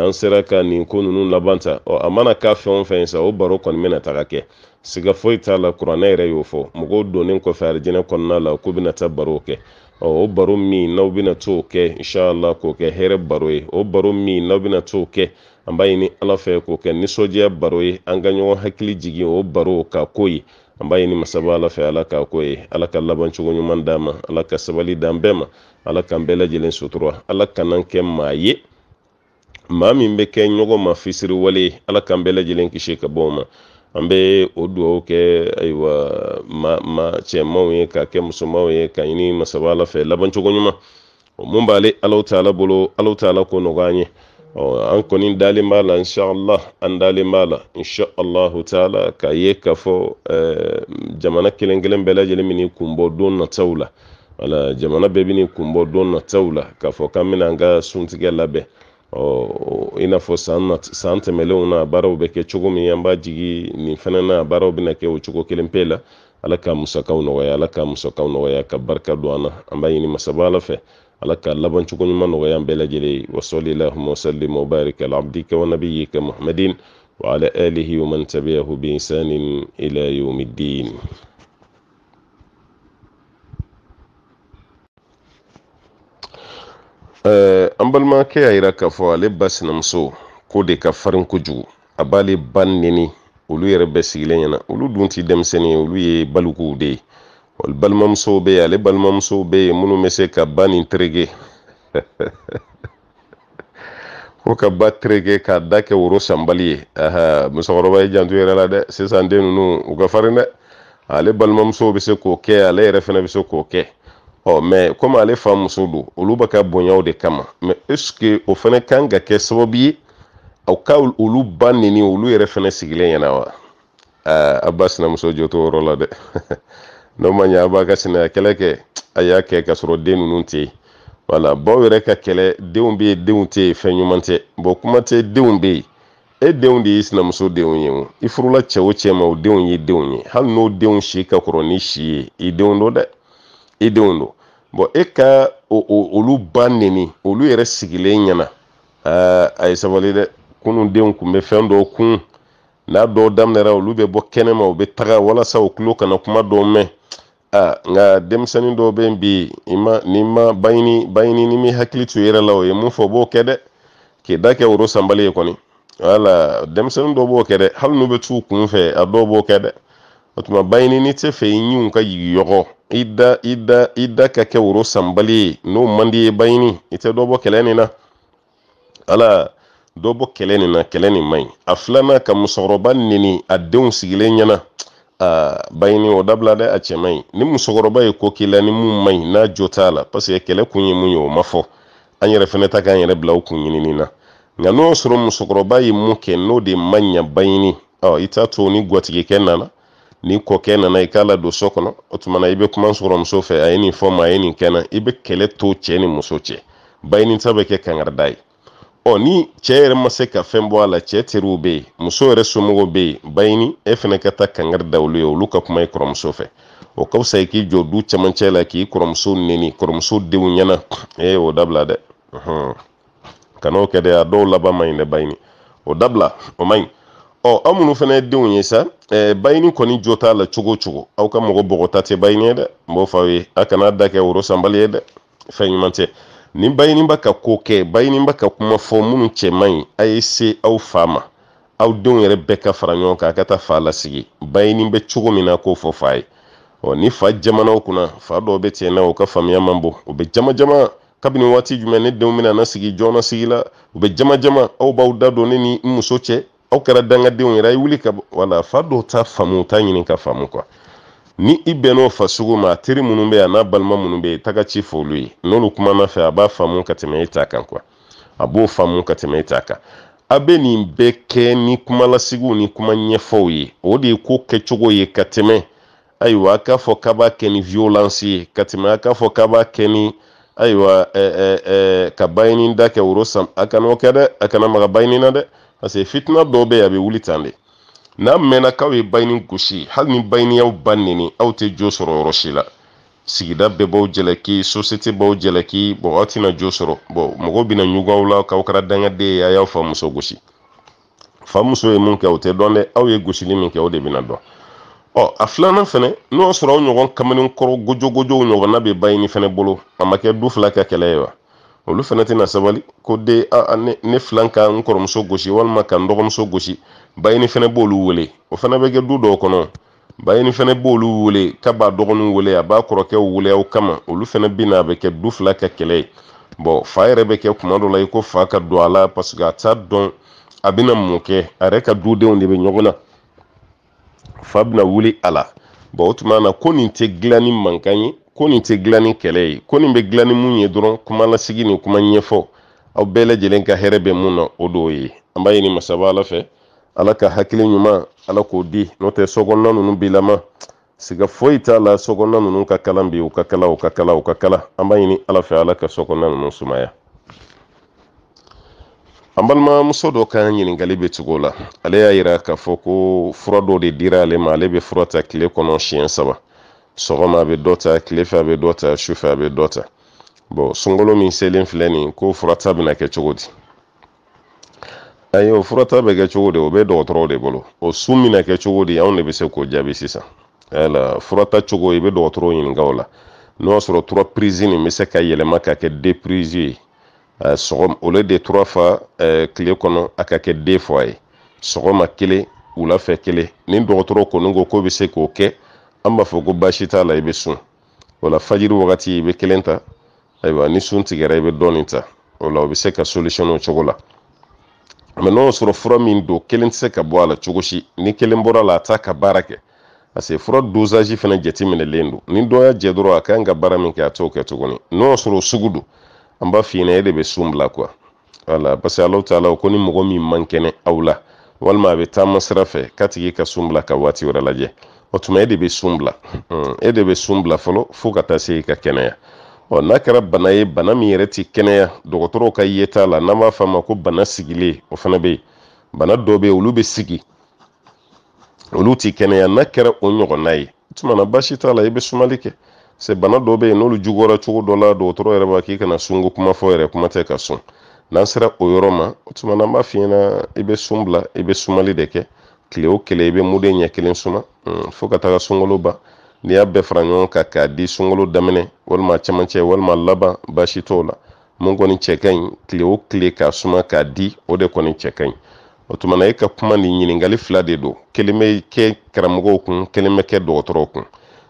n'an sera ka nin ko ninnu laban ta ɔ a mana k'a fɛn o fɛn ye sa o baro kɔni bɛna taga kɛ siga foyi t'a la kuranɛ yɛrɛ y'o fɔ mɔgɔw donnen kɔfɛ arijinɛ kɔnɔna la k'u bɛna taa barow kɛ o baro min n'aw bena too kɛ inshallah k'o kɛ hɛrɛ baro ye o baro min n'aw bɛna t'o kɛ an b'a ɲini ala fɛ k'o kɛ nisɔndiya baro ye an ka ɲɔgɔn hakili jigi o baro ka ko ye an b'a ɲini masaba ala fɛ ala k'a ko ye ala ka labancogo ɲuman d'an ma ala ka sabali d'an bɛɛ ma ala k'an bɛɛ lajɛlen sutura ala kana kɛ maa ye maa min be kɛ ɲɔgɔn ma fisiriwale ala k'an bɛɛ lajɛlen kisi ka bɔ ma an bɛ o dugawu kɛ ayiwa ma ma cɛmanw ye k'a kɛ musomanw ye ka ɲini masaba ala fɛ labancogo ɲuman mun b'ale alaw taala bolo alaw taala ko nɔgɔya an ye an kɔni dalen b'a la inshallah an dalen b'a la inshallahu taala k'a ye k'a fɔ eh, jamana kelen kelen bɛɛ lajɛlen min kun bɔ don nataw la wala jamana bɛɛ bɛ ni kun bɔ don nataw la k'a fɔ k'an bɛna an ka suntigɛ labɛn Oh, inafo n'a fɔ san san tɛmɛlenw na baaraw bɛ kɛ cogo min an b'a jigi nin fana na baaraw bɛna kɛ o cogo kelen pe la ala ka musakaw nɔgɔya ala ka musakaw nɔgɔya ka barika do an na an b'a ɲini masaba ala fɛ ala ka laban cogo ɲuman nɔgɔya an bɛɛ lajɛlen ye wasɔli lahuma wasalim wa barik ala abdika wa muhammadin wa ala alihi wa man tabi'ahu bi ihsanin ila yawmiddin Eh, an balimakɛ y'a yira k'a fɔ ale ba sinamuso ko de ka farin kojugu a b'ale ba nɛni olu yɛrɛ bɛɛ sigilen ɲɛna olu dun ti denmisɛnnin ye olu ye balikuw de ye wali balimamusow bɛ yen ale balimamusow bɛ yen minnu bɛ se ka ba nin tereke ko ka ba tereke k'a da kɛ woro sanbali ye aha musokɔrɔba ye janto yɛrɛ la dɛ sisan den ninnu u ka farin dɛ ale balimamusow bɛ se k'o kɛ ale yɛrɛ fana bɛ se k'o kɛ ɔ mɛ komi ale fa muso do olu bɛ ka bonyaw de kama mɛ eske o fana kan ka kɛ sababu ye aw ka olu ba nini olu yɛrɛ fana sigilen ɲɛna wa aa a ba sinamuso jɔ t'o yɔrɔ la dɛ n'o ma ɲɛ a b'a ka sinaya kɛlɛ kɛ a y'a kɛ k'a sɔrɔ den ninnu tɛ yen wala baw yɛrɛ ka kɛlɛ denw bɛ yen denw tɛ yen fɛn ɲuman tɛ bɔn kuma tɛ denw bɛ yen e denw de y'i sinamuso denw ye o i furula cɛ o cɛ ma o denw ye denw ye hali n'o denw si ka kɔrɔ ni si ye i denw don dɛ i denw don bɔn e ka olu ba neni olu yɛrɛ sigilen ɲɛna aa a ye sabali dɛ kunun denw kun bɛ fɛn dɔw kun n'a dɔw daminɛra olu bɛ bɔ kɛnɛma u bɛ taga walasa u tulo kana kuma dɔw mɛn aa nka denmisɛnnin dɔw bɛ bi i ma n'i ma baɲini baɲini ni min hakili to i yɛrɛ la o ye mun fɔ o b'o kɛ dɛ k'i da kɛ woro sanbali ye kɔni wala denmisɛnnin dɔw b'o kɛ dɛ hali n'u bɛ t'u kun fɛ a dɔw b'o kɛ dɛ o tuma bayini n'i tɛ fɛ i ɲinw ka yɔgɔ i da i ka kɛ woro sanbali n'o man di bayini i tɛ dɔ na ala dɔ bɔ na kɛlɛ nin man ɲi a filanan ka musokɔrɔba neni a bayini o dabila dɛ a cɛ man ni musokɔrɔba ye ko k'i ni mun man n'a jo parce que kɛlɛ kun ye mun ye o ma fɔ an yɛrɛ fɛnɛ ta na nka n'o y'a sɔrɔ musokɔrɔba ye mun n'o de man bayini ɔ ah, i t'a ni gwatigikɛ nana ni kɔkɛ nana i k'a la don so kɔnɔ o tuma na i bɛ kuma sɔrɔ muso fɛ a ye nin fɔ ma a ye nin kɛ na i bɛ kɛlɛ to cɛ ni muso cɛ baɲinita bɛ kɛ kangarida ye ɔ ni cɛ yɛrɛ ma se ka fɛn bɔ a la cɛ teriw bɛ yen muso yɛrɛ somɔgɔw bɛ yen baɲini e fana ka taa kangari olu ye olu ka kuma i kɔrɔmuso fɛ o ka fisa i k'i jɔ du camancɛ la k'i kɔrɔmuso neni kɔrɔmuso denw ɲɛna ee o dabila dɛ kan'o kɛ dɛ a dɔw laban man ɲi dɛ baɲini o dabila o man ɲi ɔ an minnu fana ye denw ye sa ɛɛ bayini kɔni jo t'a la cogo o cogo aw ka mɔgɔ bɔgɔta tɛ bayini ye dɛ n b'o fɔ aw ye a kana da kɛ woro sanbali ye dɛ fɛn ɲuman tɛ nin bayiniba ka ko kɛ bayiniba ka kuma fɔ minnu cɛ man ɲi a ye se aw fa ma aw denw yɛrɛ bɛɛ ka fara ɲɔgɔn kan a ka taa fa lasigi bayini bɛ cogo min na k'o fɔ fa ye ɔ ni fa jamanaw kunna fa dɔw bɛ tiɲɛ na o ka faamuya man bon o bɛ jama jama kabini waati jumɛn ne denw bɛna na sigi jɔn na sigi la u bɛ jama jama aw b'aw da don ne ni n muso cɛ aw kɛra dangadenw yɛrɛ i wuli ka wala fa dɔw ta faamu ta ɲini ka faamu kuwa ni i bɛnn'o fasogo ma a teri minnu bɛ yen a n'a balima minnu bɛ yen taga ci fɔ olu ye n'olu kumana fɛ a b'a faamu ka tɛmɛ e ta kan kuwa a b'o faamu ka tɛmɛ e ta kan a bɛ nin bɛɛ kɛ ni kumalasigiw ni kuma ɲɛfɔw ye o eh, eh, eh, de ye ko kɛcogo ye ka tɛmɛ ayiwa a k'a fɔ k'a b'a kɛ ni violence ye ka tɛmɛ a k'a fɔ k'a b'a kɛ ni ayiwa ɛɛ ɛɛ ka bayani da kɛ woro san a kana o kɛ dɛ a kana maga bayani na dɛ parce fitina dɔw bɛ a bɛ wuli tan de n'a mɛnna k'aw ye bayini gosi hali ni bayiniyaw ba neni aw tɛ jo sɔrɔ yɔrɔ si la sigida bɛɛ b'aw jalaki sosiyete b'aw jalaki bɔn aw tɛna jo sɔrɔ bɔn mɔgɔw bɛna ɲugu la k'aw kɛra dangaden ye a y'aw fa muso gosi fa muso ye mun kɛ o tɛ dɔn dɛ aw ye gosili min kɛ o de bɛna dɔn ɔ a filanan fɛnɛ n'o y'a sɔrɔ aw ɲɔgɔn kamalenkɔrɔ gojogojow ɲɔgɔnna bɛ bayini fɛnɛ bolo a ma kɛ du fila ka kɛlɛ ye wa olu fana tɛna sabali ko de a, ne, ne filan ka n kɔrɔmuso gosi walima ka n dɔgɔmuso gosi bayini fana b'olu wele o fana bɛ kɛ du dɔw kɔnɔ bayini fana b'olu wele ka b'a dɔgɔninw wele a b'a kɔrɔkɛw wele aw kama olu fana bɛ a bɛ kɛ du fila ka kɛlɛ ye bɔn fa yɛrɛ bɛ kɛ kuma dɔ la i ko fa ka don a la parce a t'a dɔn a bɛna mun kɛ a yɛrɛ ka dudenw de bɛ ɲɔgɔn na fa bɛna wuli a la bɔn o tuma na ko nin tɛ dilan mankan ye ko nin tɛ dilan ni kɛlɛ ye ko nin bɛ dilan mun ye dɔrɔn kumalasigi ni kuma ɲɛfɔ aw bɛɛ lajɛlen ka hɛrɛ bɛ mun na o dɔw ye an b'a ɲini masaba ala fɛ ala ka hakili ɲuman ala k'o di n'o tɛ sokɔnɔna ninnu bi lama siga foyi t'a la sokɔnɔna ninnu ka kalan bi u ka kala u ka kala u ka kala an b'a ɲini ala fɛ ala ka sokɔnɔna ninnu sumaya an balimamuso dɔ ka ɲininkali bɛ cogo la ale y'a yira k'a fɔ ko fura dɔ de dira ale ma ale bɛ fura ta tile kɔnɔ siɲɛ saba sɔgɔma a bɛ dɔ ta tilefɛ a bɛ dɔ ta sufɛ a bɛ dɔ ta bɔn sunkalo min selen filɛ nin ko furata bɛna kɛ cogo di ayi o furata bɛ kɛ cogo di o bɛ dɔgɔtɔrɔw de bolo o sun bɛna kɛ cogo di anw de bɛ se k'o jaabi sisan wala furata cogo i bɛ dɔgɔtɔrɔw ɲininka o la n'o y'a sɔrɔ tura pirizi nin bɛ se ka yɛlɛma ka kɛ de pirizi ye sɔgɔma olu de tura fa tile kɔnɔ a ka kɛ den fɔ a ye sɔgɔma kelen wula fɛ kelen ni dɔgɔtɔrɔ kɔni ko k'o bɛ se k'o kɛ an b'a fɔ ko baasi t'a la i bɛ sun o la fajiri wagati i bɛ kelen ta ayiwa ni sun tigɛra i bɛ dɔɔnin ta o la o bɛ se ka solisɔn o cogo la mɛ n'o sɔrɔ fura min don kelen tɛ se ka bɔ a la cogo si ni kelen bɔra la a t'a ka baara kɛ parce fura dosaji fana jateminɛlen don ni dɔ y'a jɛ dɔrɔn a kan ka baara min kɛ a t'o kɛ tuguni n'o sɔrɔ sugu don an b'a f'i ɲɛna e de bɛ sun bila kuwa wala parce que alaw t'a ko ni mɔgɔ min man kɛnɛ aw la walima a bɛ taama sira fɛ k'a tigi ka sun bila ka waati wɛrɛ lajɛ o tuma e de bɛ sun bila e de bɛ sun bila fɔlɔ fo ka taa se i ka kɛnɛya ɔ n'a kɛra bana ye bana min yɛrɛ ti kɛnɛya dɔgɔtɔrɔw ka ye t'a la n'an b'a f'a ma ko bana sigilen o fana bɛ yen bana dɔ bɛ yen olu bɛ sigi olu ti kɛnɛya n'a kɛra o ɲɔgɔnna ye tuma na baasi t'a la i bɛ sumali kɛ se bana dɔ bɛ yen n'olu juguyara cogo dɔ la dɔgɔtɔrɔ yɛrɛ b'a k'i kana sunko kuma fɔ yɛrɛ kuma tɛ ka sun n'an sera o yɔrɔ ma o tuma na an b'a f'i ɲɛna i bɛ sun bila i bɛ sumali de kɛ kile o kile i bɛ muden ɲɛ kelen suma hmm, fo ka taga sunkalo ba n'i y'a bɛɛ fara ɲɔgɔn kan k'a di sunkalo daminɛ walima camancɛ walima laban baasi t'o la mun kɔni cɛ ka ɲi kile o kile k'a suma k'a di o de kɔni cɛ ka ɲi o tuma na e ka kuma nin ɲininkali fila de don kelen bɛ kɛ karamɔgɔw kun kelen bɛ kɛ dɔgɔtɔrɔw kun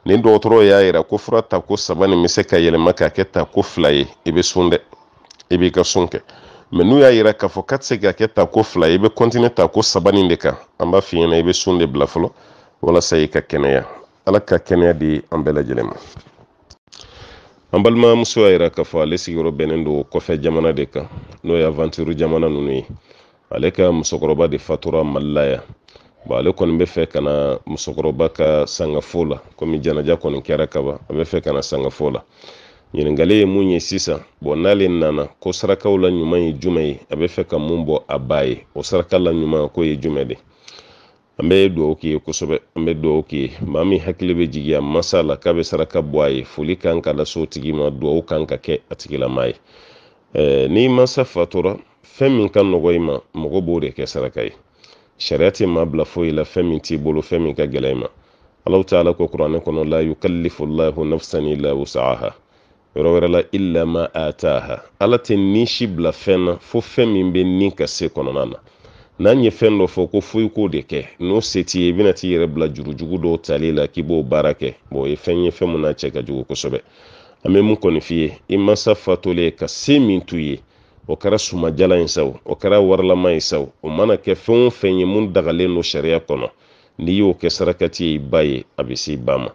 ni dɔgɔtɔrɔ y'a yira ko fura ta ko saba nin bɛ se ka yɛlɛma k'a kɛ ta ko fila ye i bɛ sun dɛ i b'i ka sun kɛ mɛ n'u y'a yira k'a fɔ k'a tɛ se ka kɛ tako fila ye i bɛ kɔntine tako saba nin de kan an b'a f'i ɲɛna i bɛ sun de bila fɔlɔ walasa i ka kɛnɛya ala ka kɛnɛya di an bɛɛ lajɛlen ma an balimamuso y'a yira k'a fɔ ale sigiyɔrɔ bɛnnen don kɔfɛ jamana de kan n'o ye avanturu jamana ninnu ye ale ka musokɔrɔba de fatura mali la yan bon ale kɔni bɛ fɛ ka na musokɔrɔba ka sangafo la komi janaja kɔni kɛra kaban a bɛ fɛ ka na sangafo la ɲininkali ye mun ye sisan bɔn n'ale nana ko sarakaw la ɲuman ye jumɛn ye a bɛ fɛ ka mun bɔ a ba ye o saraka la ɲuman ko ye jumɛn de an bɛ dugawu k'i ye kosɛbɛ an bɛ dugawu k'i ye maa min hakili bɛ jigin masa la k'a bɛ saraka bɔ a ye foli kan ka lase tigi ma dugawu kan ka kɛ a tigilamaa ye n'i masa fatura fɛn min ka nɔgɔ i ma mɔgɔ b'o de kɛ saraka ye sariya tɛ maa bila foyi la fɛn min t'i bolo fɛn min ka gɛlɛ i ma alaw taala ko kuranɛ kɔnɔ la yukallifu llahu nafsan illa wusaaha yɔrɔ wɛrɛ la illa ma ataha ala tɛ ni si bila fɛn na fo fɛn min bɛ ni ka se kɔnɔna na n'an ye fɛn dɔ fɔ ko foyi k'o de kɛ n'o se t'i ye i bɛna t'i yɛrɛ bila jurujugu dɔw tali la k'i b'o baara kɛ o ye fɛn ye fɛn mun n'a cɛ ka jugu kosɛbɛ an bɛ mun kɔni f'i ye i mansa fatulen ka se min t'u ye o kɛra sumajala in sa o o kɛra waralama in sa o o mana kɛ fɛn o fɛn ye mun dagalen don sariya kɔnɔ n'i y'o kɛ sarakati ye i ba ye a bɛ i ba ma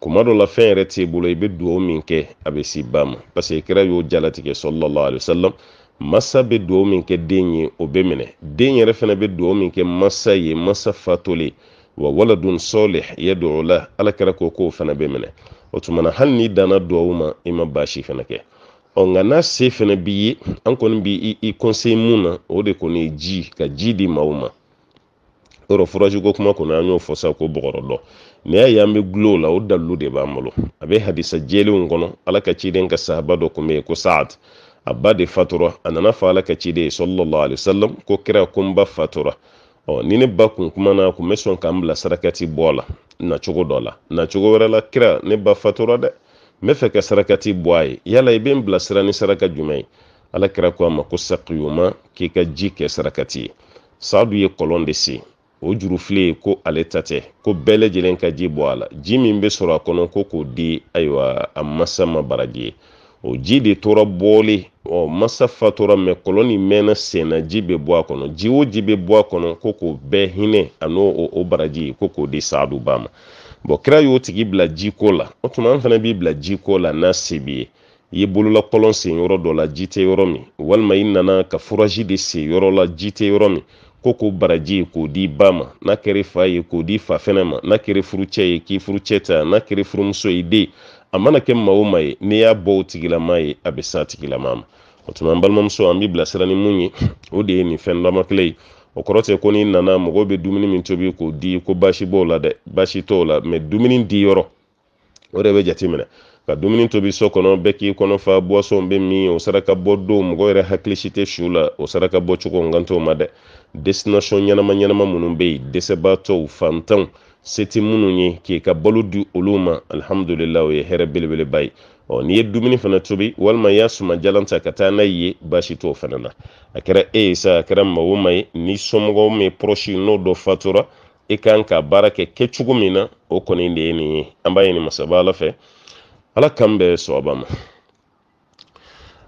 kuma dɔ la fɛn yɛrɛ t'e bolo i bɛ duwawu min kɛ a bɛ si ba ma parce que kira y'o jalatigɛ sɔlɔlɔ alayhi masa bɛ duwawu min kɛ den ye o bɛ minɛ den yɛrɛ fana bɛ duwawu min kɛ masa ye masa fatulen wa waladun sɔlih yad'u la ala kira ko k'o fana bɛ minɛ o tuma na hali n'i danna duwawu ma i ma baasi fana kɛ ɔ nka n'a se fana b'i ye an kɔni b'i i conseil mun na o de kɔni ye ji ka ji di maaw ma yɔrɔ furaji ko kuma kɔnɔ an y'o fɔ sa ko bɔgɔrɔ dɔ ni y'a ye an bɛ gulo la o dalilu de b'an bolo a bɛ hadisa jɛlenw kɔnɔ ala ka ciden ka sahaba dɔ kun bɛ yen ko saad a ba de fatura a nana fɔ ala ka ciden ye sɔlɔlɔ alisalam ko kira ko n ba fatura ɔ ni ne ba kun kumana a kun bɛ sɔn k'an bila sarakati bɔ a la nacogo dɔ la nacogo wɛrɛ la kira ne ba fatura dɛ n bɛ fɛ ka sarakati bɔ a ye yala i bɛ n bilasira ni saraka jumɛn ye ala kira ko a ma ko sakiyoma k'i ka ji kɛ sarakati ye saadu ye kɔlɔn de sen o jurufilen ko ale ta tɛ ko bɛɛ lajɛlen ka ji bɔ a la ji min bɛ sɔrɔ a kɔnɔ ko k'o di ayiwa a masa ma baraji ye o ji de tora bɔli ɔ masa fatura mɛ kɔlɔn nin mɛnna sen na ji bɛ bɔ a kɔnɔ ji o ji bɛ bɔ a kɔnɔ ko k'o bɛɛ hinɛ an'o o baraji ko k'o di saadu ba ma bɔn kira y'o tigi bila jiko la o tuma an fana b'i bila jiko la n'a se b'i ye i ye bolola kɔlɔn sen yɔrɔ dɔ la ji tɛ yɔrɔ min walima i nana ka furaji de sen yɔrɔ la ji tɛ yɔrɔ min ko k'o baraji k'o di ba ma n'a kere fa ye k'o di fa fɛnɛ ma n'a kere furuche ye k'i furucɛ ta n'a kere furumuso ye den a mana kɛ o ye n'i y'a bɔ o tigilama ye a bɛ s'a tigilama ma o tuma an balimamuso an ni o de ni fen fɛn lamakile o korote ko n'i nana mɔgɔw be dumini min tobi k'o di ko bashi bola de bashi tola me dumini di yɔrɔ o de bɛ jati minɛ ka dumuni tobi so kɔnɔ bɛɛ k'i kɔnɔ fa buwasɔnw bɛ min o saraka bɔ don mɔgɔ yɛrɛ hakili si tɛ su la o saraka bɔ cogo n ma dɛ destination ɲɛnama ɲɛnama minnu bɛ yen dɛsɛbaatɔw fantanw se minnu ye k'i ka balo di olu ma alihamudulilayi o ye hɛrɛ belebeleba ye ɔ n'i ye dumuni fana tobi walima i y'a suma jalan ta ka taa n'a ye baasi t'o fana na a kɛra e ye sa a kɛra maa o maa ye ni somɔgɔw min pɔrɔsi n'o dɔ fatura e kan ka baara kɛ kɛcogo min na o kɔni de ye nin ye an b'a ɲini masaba ala fɛ ala kan bɛ sɔgɔba ma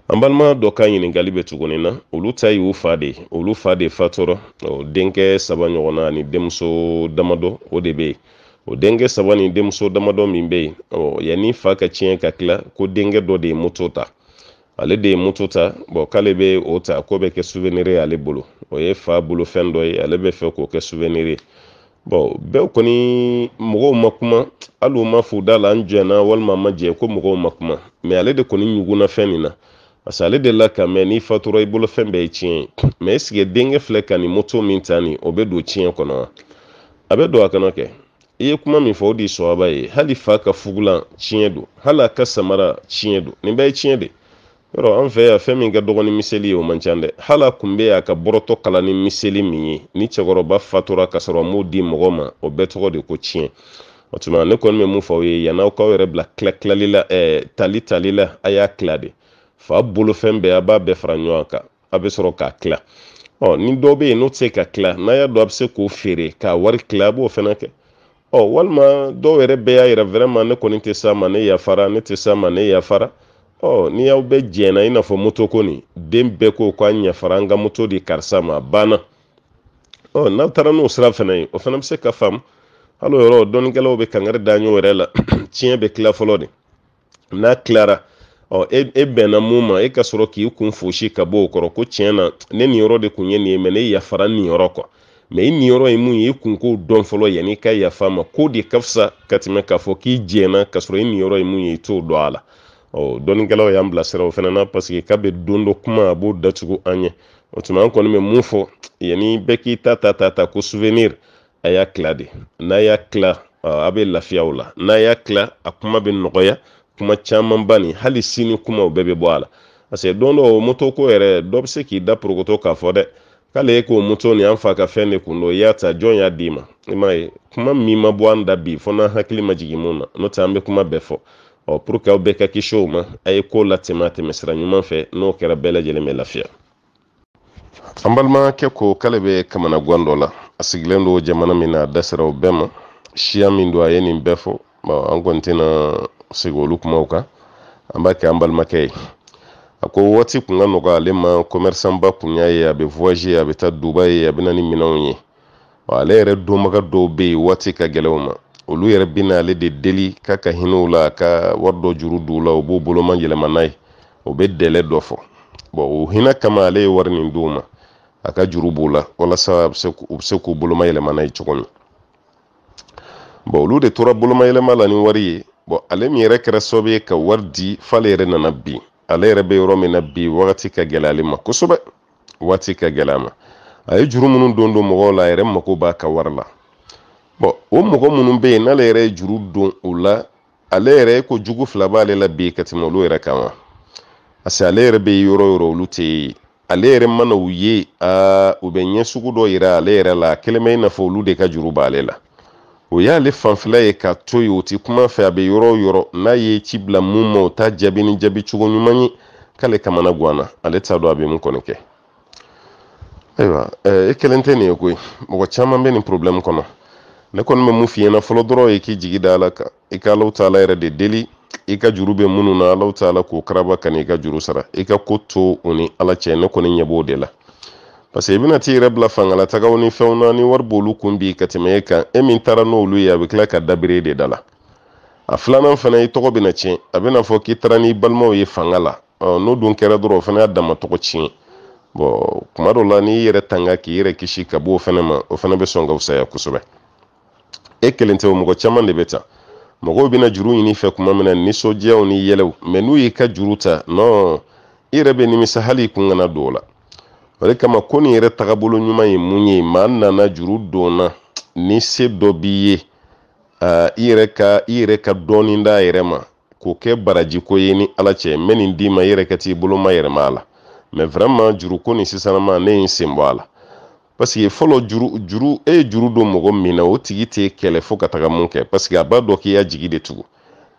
an balima dɔ ka ɲiningali bɛ tuguni na olu ta y'u fa de olu fa de fatɔra o denkɛ saba ɲɔgɔnna ani denmuso damadɔ o de bɛ yen o denkɛ saba ni denmuso damadɔ min bɛ yen ɔ yanni fa ka tiɲɛ ka tila ko denkɛ dɔ de ye moto ta ale de ye moto ta bɔn k'ale bɛ o ta k'o bɛ kɛ suvenir ye ale bolo o ye fa bolofɛn dɔ ye ale bɛ fɛ k'o kɛ suvenir ye bon bɛɛ kɔni mɔgɔw ma kuma hali u ma f'u da la n jɛna walima ma jɛ ko mɔgɔw ma kuma mɛ ale de kɔni ɲuguna fɛn min na parce que ale de la ka mɛn n'i fatura i bolo fɛn bɛɛ ye tiɲɛ ye mɛ ɛsike denkɛ filɛ ka nin moto min ta nin o bɛ don tiɲɛ kɔnɔ wa a bɛ don a kɔnɔ kɛ i ye kuma min fɔ o de ye sɔgɔba ye hali fa ka fugulan tiɲɛ don hali a ka samara tiɲɛ don nin bɛɛ ye tiɲɛ de yɔrɔ an fɛ yan fɛn min ka dɔgɔ ni miseli ye o man ca dɛ hali a kun bɛ y'a ka bɔrɔtɔ kalan ni miseli min ye ni cɛkɔrɔba fatura ka sɔrɔ m'o di mɔgɔ ma o bɛɛ tɔgɔ de ko tiɲɛ o tuma ne kɔni bɛ mun fɔ aw ye yann'aw k'aw yɛrɛ bila tila tilali la ɛɛ tali tali la a y'a tila de fa bolofɛn bɛɛ a b'a bɛɛ fara ɲɔgɔn kan a bɛ sɔrɔ k'a tila ɔ ni dɔ bɛ yen n'o tɛ se ka tila n'a y'a dɔn a bɛ se k'o feere k'a wari tila a b'o fana kɛ ɔ walima dɔw yɛrɛ bɛɛ y'a yɛrɛ vraiment ne kɔni tɛ s'a ma ne yafara ne tɛ s'a ma ne yafara ɔ n'i y'aw bɛɛ jɛnna i n'a fɔ moto ko nin den bɛɛ ko k'a ɲɛfara an ka moto di karisa ma a banna ɔ n'aw taara n'o sira fana ye o fana bɛ se ka faamu hali o yɔrɔ dɔnnikɛlaw bɛ kankari da ɲɔgɔn yɛrɛ la tiɲɛ bɛ kila fɔlɔ de n'a tilara ɔ e e bɛnna mun ma e ka sɔrɔ k'i kun fosi ka bɔ o kɔrɔ ko tiɲɛ na ne nin yɔrɔ de kun ye nin ye mɛ ne yafara nin yɔrɔ kɔ mɛ i nin yɔrɔ ye mun ye i kun k'o dɔn fɔlɔ yanni i ka yafa ma k'o de ka fisa ka tɛmɛ k'a fɔ k'i jɛnna ka sɔrɔ i nin yɔrɔ ye mun ye i t'o dɔn a la ɔ dɔnnikɛlaw y'an bilasira o fana na paseke k'a bɛ don dɔ kuma a b'o datugu an ye o tuma an kɔni bɛ mun fɔ yanni bɛɛ k'i ta ta ta ta ko souvenir a y'a tila de n'a y'a tila a bɛ lafiya la n'a y'a tila a kuma bɛ nɔgɔya kuma camanba nin hali sini kuma o bɛɛ bɛ bɔ a la parce don dɔ o moto ko yɛrɛ dɔ bɛ se k'i da porokoto k'a fɔ dɛ k'ale k'o moto ni an fa ka fɛn de kun don i y'a ta jɔn y'a d'i ma i m'a ye kuma min ma bɔ an da bi fo n'an hakili ma jigin mun na n'o tɛ an bɛ kuma bɛɛ fɔ ɔ pour que aw bɛɛ ka kisi o ma a ye ko latɛmɛ a tɛmɛsira ɲuman fɛ n'o kɛra bɛɛ lajɛlen bɛ lafiya an balimakɛ ko k'ale bɛ kamanagan dɔ la a sigilen don jamana min na a dasera o bɛɛ ma siya min don a ye nin bɛɛ fɔ an kɔni tɛna segi olu kumaw kan an b'a kɛ an balimakɛ ye a ko waati kun ka nɔgɔ ale ma commerçant ba kun y'a ye a bɛ voyage a bɛ taa dubai ye a bɛ na ni minɛnw ye ale yɛrɛ donbaga dɔw bɛ yen waati ka gɛlɛn o ma olu yɛrɛ bɛna ale de deli k'a ka hinɛw la ka wari dɔ juru don u la u b'o boloma yɛlɛma ye o bɛ dɛlɛ dɔ fɔ bon o hinɛ kama ale ye wari nin di ma a ka juru b'o la walasa u bɛ se k'u boloma yɛlɛma ye cogo min bon olu de tora boloma yɛlɛma la ni wari ye bon ale min yɛrɛ kɛra sababu ye ka wari di f'ale yɛrɛ nana bin ale yɛrɛ bɛ yɔrɔ min na bi wagati ka gɛlɛ ale ma kosɛbɛ waati ka gɛlɛ ma a ye juru minnu don don mɔgɔw la yɛrɛ mako b'a ka wari la bɔn o mɔgɔ minnu bɛ yen n'ale yɛrɛ ye juru don o la ale yɛrɛ ko jugu fila b'ale la bi ka tɛmɛ olu yɛrɛ kan wa parce que ale yɛrɛ bɛ yɔrɔ yɔrɔ olu tɛ yen ale yɛrɛ mana u ye aa u bɛ ɲɛ sugu dɔ yira ale yɛrɛ la kelen bɛ i n'a fɔ olu de ka juru b'ale la o y'ale fanfɛla ye ka to yen o ti kuma fɛ a bɛ yɔrɔ o yɔrɔ n'a ye ci bila mun ma o t'a jaabi ni jaabi cogo ɲuman ye k'ale kamana ganna ale t'a dɔn a bɛ mun kɔni kɛ ayiwa ɛɛ e kelen tɛ nin ye koyi mɔgɔ caman bɛ nin kɔnɔ ne kɔni bɛ mun f'i fɔlɔ dɔrɔn ye k'i jigi da ala kan i ka alaw taala yɛrɛ de deli i ka juru bɛ minnu na alaw taala k'o karaba ka n'i ka juru sara i ka ko to o ni ala cɛ ne kɔni ɲɛ b'o de la parce i bɛna t'i yɛrɛ bila fangalatagaw ni fɛnw na ni wari b'olu kun bi ka tɛmɛ e kan e min taara n'olu ye a bɛ tila ka dabiri de da la a filanan fana i tɔgɔ bɛna tiɲɛ a bɛna fɔ k'i taara n'i balimaw ye fanga la n'o dun kɛra dɔrɔn o fana y'a dama tɔgɔ tiɲɛ bɔn kuma dɔ la n'i yɛrɛ tanga k'i yɛrɛ kisi ka bɔ o ma o fana bɛ sɔn ka fusaya kosɛbɛ e kelen tɛ o mɔgɔ caman de bɛ ta mɔgɔw bɛna juru ɲini fɛ kuma min na nisɔndiyaw ni yɛlɛw mɛ n'u y'i ka juru ta non i yɛrɛ bɛ nimisa hali i kun kana don o la o de kama ko nin yɛrɛ tagabolo ɲuman ye mun ye maa nana juru donna ni se dɔ b'i ye ah, i yɛrɛ ka i yɛrɛ ka dɔɔnin d'a yɛrɛ ma k'o kɛ baraji ko ye ni ala cɛ n bɛ nin d'i ma i yɛrɛ ka t'i bolo ma yɛrɛma a la mɛ vraiment juru nin sisanama ne ye n sen bɔ a la paseke fɔlɔ juru juru eh, e ye juru don mɔgɔ min na o tigi t'e kɛlɛ fo ka taga mun kɛ paseke a b'a dɔn k'i y'a jigi de tugu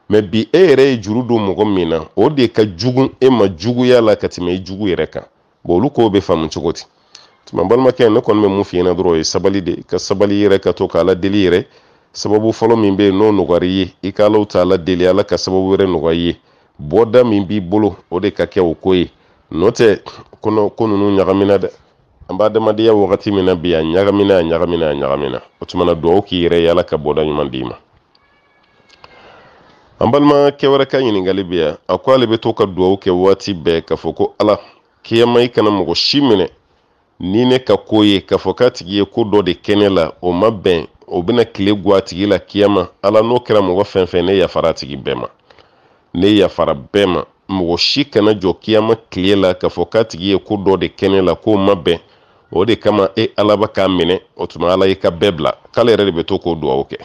mɛ bi e yɛrɛ ye juru don mɔgɔ min na o de ka jugu e ma juguya la ka tɛmɛ i jugu yɛrɛ e kan bon olu kow bɛ faamu cogo di tuma balimakɛ ne kɔni bɛ mun f'i ɲɛna dɔrɔn o ye sabali de ka sabali yɛrɛ e ka to ka deli yɛrɛ e sababu fɔlɔ min bɛ yen n'o nɔgɔyara i ye i ka alaw ta ala deli ala ka sababu wɛrɛ nɔgɔya i ye bɔda min b'i bolo o de ka kɛ o ko ye nɔ tɛ ko ninnu ɲagamina dɛ an b'a adamadenya wagati min na bi a ɲagamina a ɲagamina a ɲagamina o tumana duwawu k'i yɛrɛ ye ala ka bɔda ɲuman d'i ma an balima kɛwɛrɛ ka ɲiningali bi yan a ko ale bɛ to ka duwawu kɛ waati bɛɛ k'a fɔ ko ala kiyama i kana mɔgɔ si minɛ ni ne ka ko ye k'a fɔ k'a tigi ye ko dɔ de kɛ la o ma bɛn o bɛna tile guwa tigi la kiyama ala n'o kɛra mɔgɔ fɛn fɛn ne yafara a tigi bɛɛ ma ne yafara bɛɛ ma mɔgɔ si kana jɔ kiyama kile la k'a fɔ k'a tigi ye ko dɔ de kɛ ne la k'o ma bɛn o de kama e alaba k'a minɛ o tuma ala y'i ka bɛɛ bila k'ale yɛrɛ de bɛ to k'o duwawu kɛ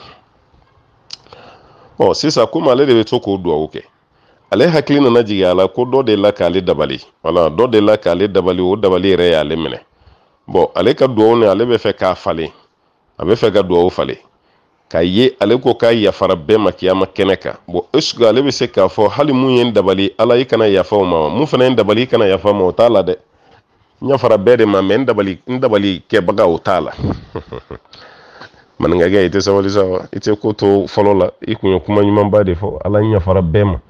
ɔ sisan komi ale de bɛ to k'o duwawu kɛ ale hakili nana jigin a la ko dɔ de la k'ale dabali wala dɔ de la k'ale dabali o dabali yɛrɛ y'ale minɛ bɔn ale ka duwawu ni ale bɛ fɛ k'a falen a bɛ fɛ ka duwawu falen k'a ye ale ko k'a yafara bɛɛ ma kiyama kɛnɛ kan bɔn esuke ale bɛ se k'a fɔ hali mun ye n dabali ala i kana yafa o ma mun fana ye n dabali i kana yafa o ma o t'a la dɛ n y'a ma mɛ n dabali n dabali kɛbaga o t'a la maninkakɛ i tɛ sabali sa wa ko to fɔlɔ la i kun ye kuma ɲumanba de fɔ ala n yafara bɛɛ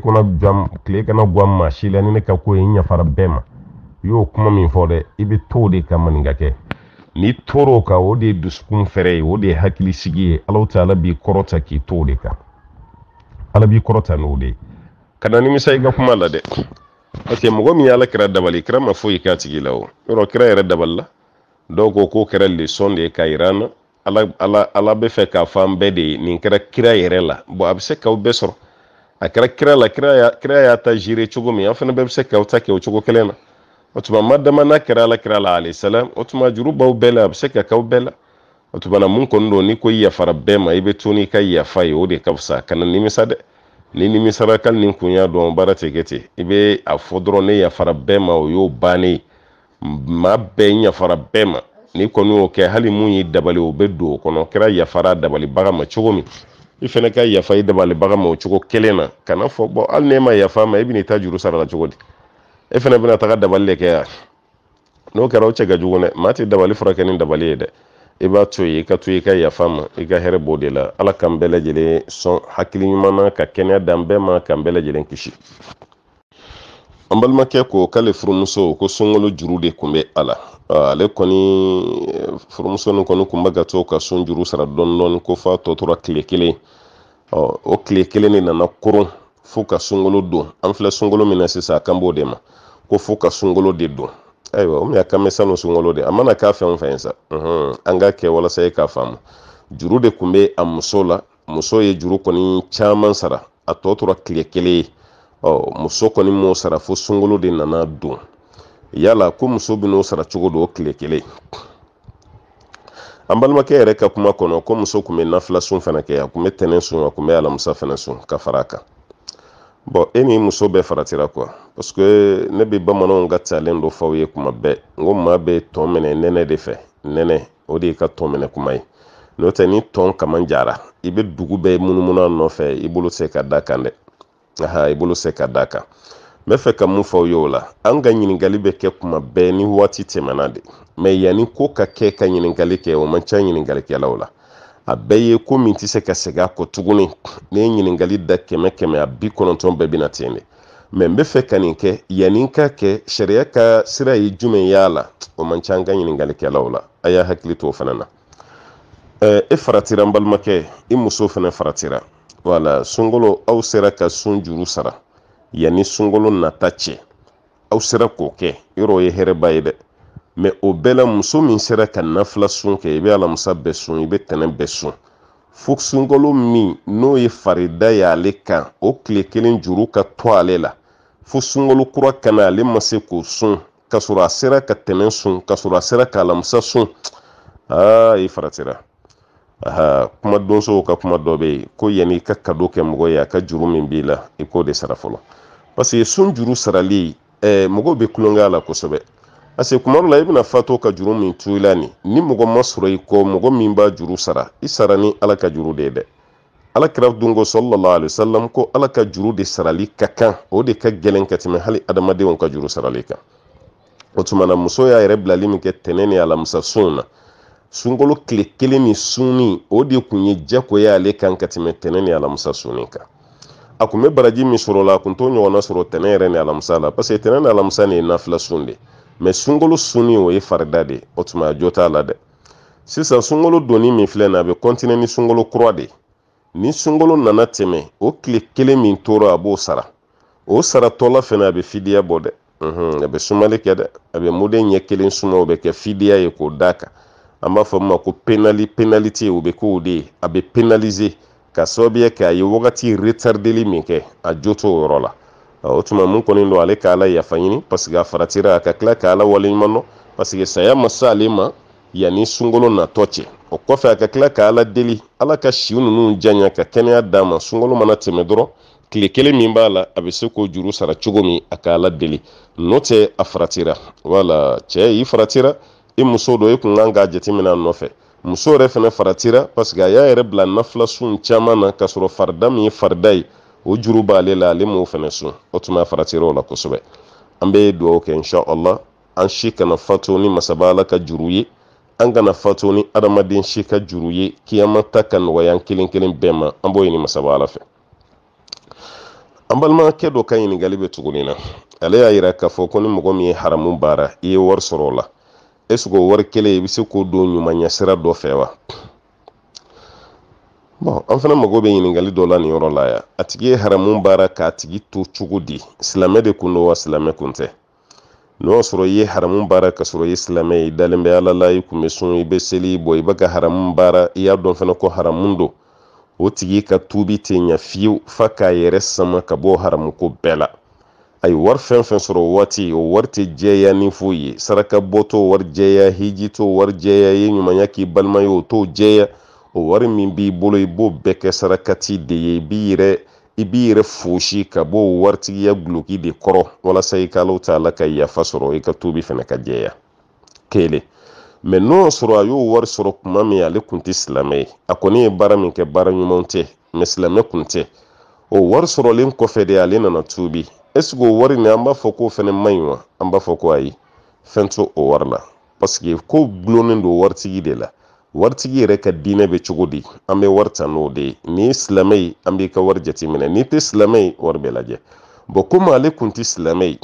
ko na jam gan tile kana gan ma si la ni ka ko ye n y'o kuma mi fo dɛ ibi to de ka man nga maninkakɛ n'i tor'o ka o de ye dusukun fɛrɛ ye o de ye hakilisigi ye taala b'i korota k'i to de ka ala b'i korota n'o de kana ni na nimisa i kuma la dɛ parce que mɔgɔ min ye ala dabali kira ma foyi k'a tigi la o yɔrɔ kira yɛrɛ dabalila dɔw ko ko kɛra lesɔn de ye ka yira an na ala ala ala bɛ fɛ k'a fɔ an bɛɛ de ye nin kɛra kira yɛrɛ la bɔn a bɛ se k'aw bɛɛ sɔrɔ a kɛra kira la kira y'a kira y'a ta zire cogo min an fana bɛɛ bɛ se k'aw ta kɛ o cogo kelen na o tuma madama n'a kɛra ala kira la ale o tuma juru b'aw bɛɛ la a bɛ se ka k'aw bɛɛ la o tuma na mun kɔni don n'i ko yafara bɛɛ ma i bɛ to n'i ka yafa ye o de ka fisa kana nimisa dɛ ni nimisara kali ni kun y'a dɔn baara tɛ kɛ ten i bɛ a fɔ dɔrɔn ne yafara bɛɛ ma o y'o bannen maa bɛɛ yafara bɛɛ ma n'i kɔni y'o kɛ hali mun y'i dabali o bɛ don o kɔnɔ kɛra yafara dabalibaga ma cogo min i fana ka yafa i dabalibaga ma o cogo kelen na kana fɔ bɔn hali n'e ma yafa ma i e bɛna i ta juru sara la cogo di e fana bɛna taga dabali de kɛ yan n'o kɛra o cɛ ka jugu dɛ maa tɛ dabali furakɛ ni dabali ye dɛ i b'a to yen i ka to i ka yafa ma i ka hɛrɛ b'o de la ala k'an bɛɛ lajɛlen sɔn hakili na ka kɛnɛya d'an bɛɛ ma k'an bɛɛ lajɛlen kisi an balimakɛ ko k'ale furumuso ko sunkalo juru de kun bɛ a la ale kɔni furumuso nin kɔni kun bɛ ka to ka sun juru sara dɔɔni ko f'a tɔ tora tile kelen o tile kelen de nana koron fo ka sunkalo don an filɛ sunkalo min na sisan a kan b'o de ma ko fo ka sunkalo de don ayiwa o mi a ka mɛ sanu sunkalo de a mana k'a fɛn o fɛn sa an k'a kɛ walasa e k'a faamu juru de tun bɛ a muso la muso ye juru kɔni caman sara a tɔ tora tile kelen ye ɔ muso kɔni m'o sara fo sunkalo de nana don yala ko muso bɛ n'o sara cogo do o tile kelen an balimakɛ yɛrɛ ka kuma kɔnɔ ko muso tun bɛ nafila sun fana kɛ a tun bɛ tɛnɛ sun a tun bɛ alamisa fana sun ka fara a kan bɔn e ni muso bɛɛ faratira kuwa parsike ne be bamanaw ka calen do faw ye kuma bɛɛ n ko ma bɛ tɔn minɛ nɛnɛ de fɛ nɛnɛ o de ka tɔn minɛ kuma ye n'o tɛ ni tɔn kaman jara i be dugu bɛɛ munumuna nɔfɛ i bolo se ka da kan dɛ aha i bolo se ka da kan n bɛ fɛ ka mun faw ye o la an ka ɲiningali bɛ kɛ kuma bɛɛ ni waati tɛmɛna de mɛ yani ko ka kɛ ka ɲiningali kɛ o man ca ɲiningalikɛlaw la a bɛɛ ye ko min tɛ se ka segin a kɔ tuguni ne ye ɲininkali da kɛmɛ kɛmɛ a bi kɔnɔntɔn bɛɛ bɛna ten de mɛ n bɛ fɛ ka nin kɛ yanni ka kɛ sariya ka sira ye jumɛn y'a la o man ca an ka ɲininkalikɛlaw la a y'a hakili to o fana na e faratira n balimakɛ i muso fana faratira wala sunkalo aw sera ka sun juru sara yanni sunkalo nata cɛ aw sera k'o kɛ yɔrɔ o ye hɛrɛba ye dɛ mɛ o bɛɛ la muso min sera ka nafila sun kɛ i bɛ alamusa bɛɛ sun i bɛ tɛnɛ bɛɛ sun fo sunkalo min n'o ye farida y'ale kan o tile kelen juru ka to ale la fo sunkalo kura kana ale ma se k'o sun k'a sɔrɔ a sera ka tɛnɛ sun k'a sɔrɔ a sera ka alamusa sun aa i faratira aha kuma donsow ka kuma dɔ bɛ yen ko yanni i ka kado kɛ mɔgɔ ye a ka juru min b'i la i k'o de sara fɔlɔ parce que sun juru sarali ɛɛ eh, mɔgɔw bɛ kulonkɛ a la kosɛbɛ ase que kuma dɔ la i bɛna fatɔ ka juru min to i la nin ni mɔgɔ ma sɔrɔ i kɔ mɔgɔ min b'a juru sara i sara ni ala ka juru de ye dɛ ala kira dunko sallallahu alaihi wasallam ko ala ka juru de sarali ka kan o de ka gɛlɛn ka tɛmɛ hali adamadenw ka juru sarali kan o tuma na muso y'a yɛrɛ bilali min kɛ tɛnɛ ni alamisa sun na sunkalo tile kelen ni sunni o de kun ye jagoya ale kan ka tɛmɛ tɛnɛ ni alamisa sunni kan a kun bɛ baraji min sɔrɔ la a kun t'o ɲɔgɔnna sɔrɔ tɛnɛ yɛrɛ ni alamisa la parce tɛnɛ ni alamisa nin ye nafila sun de ye mɛ sunkalo sunni o ye farida de ye o tuma jo t'a la dɛ sisan sunkalo donni min filɛ nin a bɛ kɔntine ni sunkalo kura de ni sunkalo nana tɛmɛ o tile kelen min tora a b'o sara o saratɔla fɛnɛ a bɛ fidiya bɔ dɛ unhun a bɛ sumali kɛ dɛ a bɛ muden ɲɛ kelen suma o bɛ kɛ fidiya ye k'o d'a kan an b'a fɔ ma ko penali penalite o bɛ k'o de ye a bɛ penalize k'a sababuya kɛ a ye wagati retardeli min kɛ a jo t'o yɔrɔ la o tuma mun kɔni don ale ka ala yafa ɲini paseke a faratira ka tila ka ala waleɲuman dɔn paseke saya ma se ale ma yanni sunkalo natɔ cɛ o kɔfɛ a ka tila ka ala deli ala ka si ninnu janya ka kɛnɛya d'a ma sunkalo mana tɛmɛ dɔrɔn tile kelen min b'a la a bɛ se k'o juru sara cogo min a ka ala deli n'o tɛ a faratira wala cɛ i faratira i muso dɔ i kun kan k'a jateminɛ a nɔfɛ muso yɛrɛ fana faratira paseke a y'a yɛrɛ bila nafila sun na k'a sɔrɔ farida min ye farida ye o juru b'ale la ale m'o fana sun o tuma faratira o la kosɛbɛ an bɛ dugawu kɛ insha an si kana fato ni masaba ka juru ye an kana fato ni adamaden si ka juru ye kiyama ta ka nɔgɔya kelen kelen bɛɛ ma an b'o ɲini masaba ala fɛ an balimakɛ dɔ ka ɲiningali bɛ tuguni na ale y'a yira k'a fɔ ko ni mɔgɔ min ye haramu baara i ye wari sɔrɔ la est wari kelen i be se k'o don ɲuman ɲɛ dɔ fɛ wa bon an fana mago bɛ ɲiningali dɔ la nin yɔrɔ la yan a tigi ye haramu baara k'a tigi to cogo di silamɛ de kun don wa silamɛ kun tɛ n'o y'a sɔrɔ i ye haramu baara ka sɔrɔ i ye silamɛ ye i dalen bɛ ala la i kun bɛ sun i bɛ seli bɔ i bɛ ka haramu baara i y'a dɔn fana ko haramu don o tigi ka tuubi tɛ ɲa fiyewu fa k'a yɛrɛ sama ka bɔ haramu ko bɛɛ la a wari fɛn fɛn sɔrɔ o waati o wari tɛ jɛya ni foyi ye saraka bɔ t'o wari jɛya hiji t'o wari jɛya i ye ɲumanya k'i balima ye o t'o jɛya o wari min b'i bolo i b'o bɛɛ kɛ sarakati de ye b'i yɛrɛ i b'i yɛrɛ fosi ka b'o waritigiya guloki de kɔrɔ walasa i ka alaw taala ka yafa sɔrɔ i ka tubi fɛnɛ ka jɛya kelen mɛ n'o sɔrɔ a y'o wari sɔrɔ kuma min ale kun tɛ silamɛ ye a kɔni ye baara min kɛ baara ɲumanw tɛ mɛ silamɛ kun tɛ o wari sɔrɔlen kɔfɛ de ale nana tubi ɛsike o wari ni an b'a fɔ k'o fɛnɛ man ɲi wa an b'a fɔ ko ayi fɛn to o wari la paseke ko gulonnen do waritigi de la waritigi yɛrɛ ka diinɛ bɛ cogo di an bɛ wari ta n'o de ye ni silamɛ ye an b'i ka wari jateminɛ n'i tɛ silamɛ ye wari bɛ lajɛ bɔn komi ale kun tɛ silamɛ ye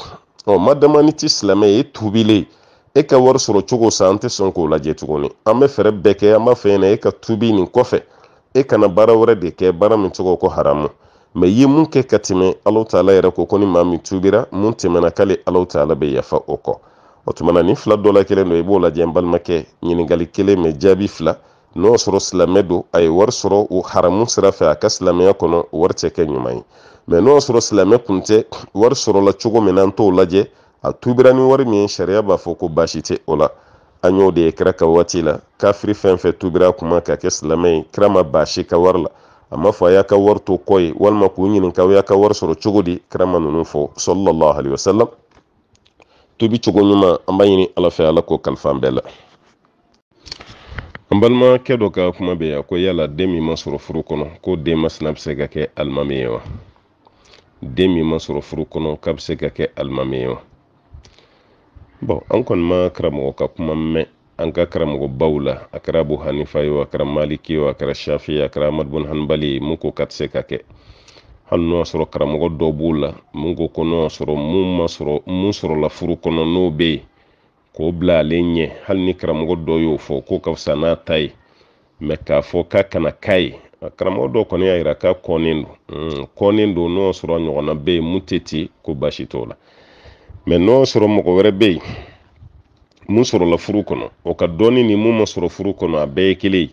ɔ madama ni tɛ silamɛ ye e tuubilen e ka wari sɔrɔ cogo sa an tɛ sɔn k'o lajɛ tuguni an bɛ fɛɛrɛ bɛɛ kɛ an b'a fɛ ɲɛna e ka tuubi nin kɔfɛ e kana baara wɛrɛ de kɛ baara min tɔgɔ ko haramu mɛ i ye mun kɛ ka tɛmɛ alaw taala yɛrɛ ko ko ni maa min tuubira mun tɛmɛna k'ale alaw taala bɛ yafa o kɔ o tumana nin fila dɔ la kelen dɔ i b'o lajɛ n balimakɛ ɲininkali kelen mɛ jaabi fila n'o sɔrɔ silamɛ don a ye wari sɔrɔ o haramu sira fɛ a ka silamɛya kɔnɔ wari tɛ kɛ ɲuman ye mɛ n'o sɔrɔ silamɛ kun tɛ wari sɔrɔla cogo min na an t'o lajɛ a tubira ni wari min ye sariya b'a fɔ ko baasi tɛ o la an y'o de ye kira ka waati la kafiri fɛn fɛn tubira kuma ka kɛ silamɛ ye kira ma baasi ka wari la a ma fɔ a y'a ka wari to kɔ ye walima k'u ɲininka aw y'a ka wari sɔrɔ cogo di kira ma ninnu fɔ sɔlɔlɔ alayi wasalam tobi cogo ɲuman an b'a ɲini ala fɛ ala ko kalifan bɛɛ la an balimakɛ dɔ ka kuma bɛ yan ko yala den min ma sɔrɔ furu kɔnɔ ko den masina bɛ se ka kɛ alimami ye wa den min ma sɔrɔ furu kɔnɔ k'a bɛ se ka kɛ alimami ye wa bɔn an kɔni ma karamɔgɔ ka kuma mɛn an ka karamɔgɔ baw la a kɛra abu hanifa ye o a kɛra maliki ye o a kɛra shafi ye a kɛra amadu bun hanbali ye mun ko ka tɛ se ka kɛ hali n'o y'a sɔrɔ karamɔgɔ dɔ b'o la mun ko ko n'o y'a sɔrɔ mun ma sɔrɔ mun sɔrɔla furu kɔnɔ n'o bɛ yen k'o bila ale ɲɛ hali ni karamɔgɔ dɔ y'o fɔ k'o ka fisa n'a ta ye mɛ k'a fɔ k'a kana k'a ye karamɔgɔ dɔw kɔni y'a yira k'a kɔnnen don mm, kɔnnen don n'o y'a sɔrɔ a ɲɔgɔnna bɛ yen mun tɛ ten ko baasi t'o la mɛ n'o y'a sɔrɔ mɔgɔ wɛrɛ bɛ yen mun sɔrɔla furu kɔnɔ o ka dɔɔni ni mun ma sɔrɔ furu kɔnɔ a bɛɛ ye kelen ye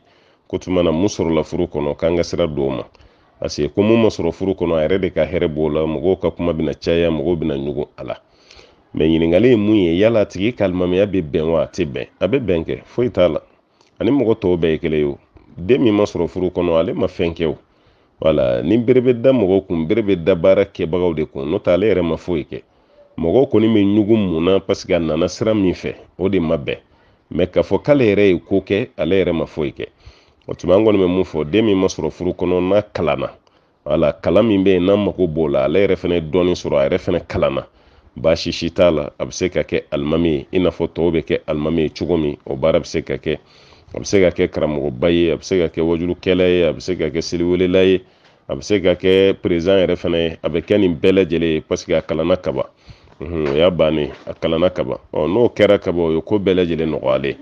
ko tuma na mun sɔrɔla furu kɔnɔ k'an ka sira don o ma parce que ko mun ma sɔrɔ furu kɔnɔ a yɛrɛ de ka hɛrɛ b'o la mɔgɔw ka kuma bɛna caya mɔgɔw bɛna ɲugu a la mɛ ɲininkali ye mun ye yala tigi kalimamiya bɛ bɛn wa a tɛ bɛn ah, ah, a bɛ bɛn kɛ foyi t'a la ani mɔgɔ tɔw bɛɛ ye kelen ye den min ma sɔrɔ furu kɔnɔ ale ma fɛn kɛ o wala ni bere bɛ da mɔgɔw kun bere bɛ da baara kɛbagaw de kun n'o tɛ ale yɛrɛ ma foyi kɛ mɔgɔw kɔni bɛ ɲugu mun na paseke a nana sira min fɛ o de ma bɛn mɛ k'a fɔ k'ale yɛrɛ ye ko kɛ ale yɛrɛ ma foyi kɛ o tuma an kɔni bɛ mun fɔ den min ma sɔrɔ furu kɔnɔ n'a kalanna wala kalan min bɛ yen n'an mago b'o la ale yɛrɛ fana ye dɔɔnin sɔrɔ a yɛrɛ fana kalanna baasi si t'a la a bɛ se ka kɛ alimami ye i n'a fɔ tɔw bɛ kɛ alimami ye cogo min o baara bɛ se ka kɛ a bɛ se ka kɛ karamɔgɔba ye a bɛ se ka kɛ wajulukɛla ye a bɛ se ka kɛ seliwelela ye a bɛ se ka kɛ perezan yɛrɛ fana ye a bɛ kɛ nin bɛɛ lajɛlen ye paseke a kalanna kaban o mhm, y'a bannen a kalanna kaban oh, n'o kɛra kaban o ye ko bɛɛ lajɛlen nɔgɔyalen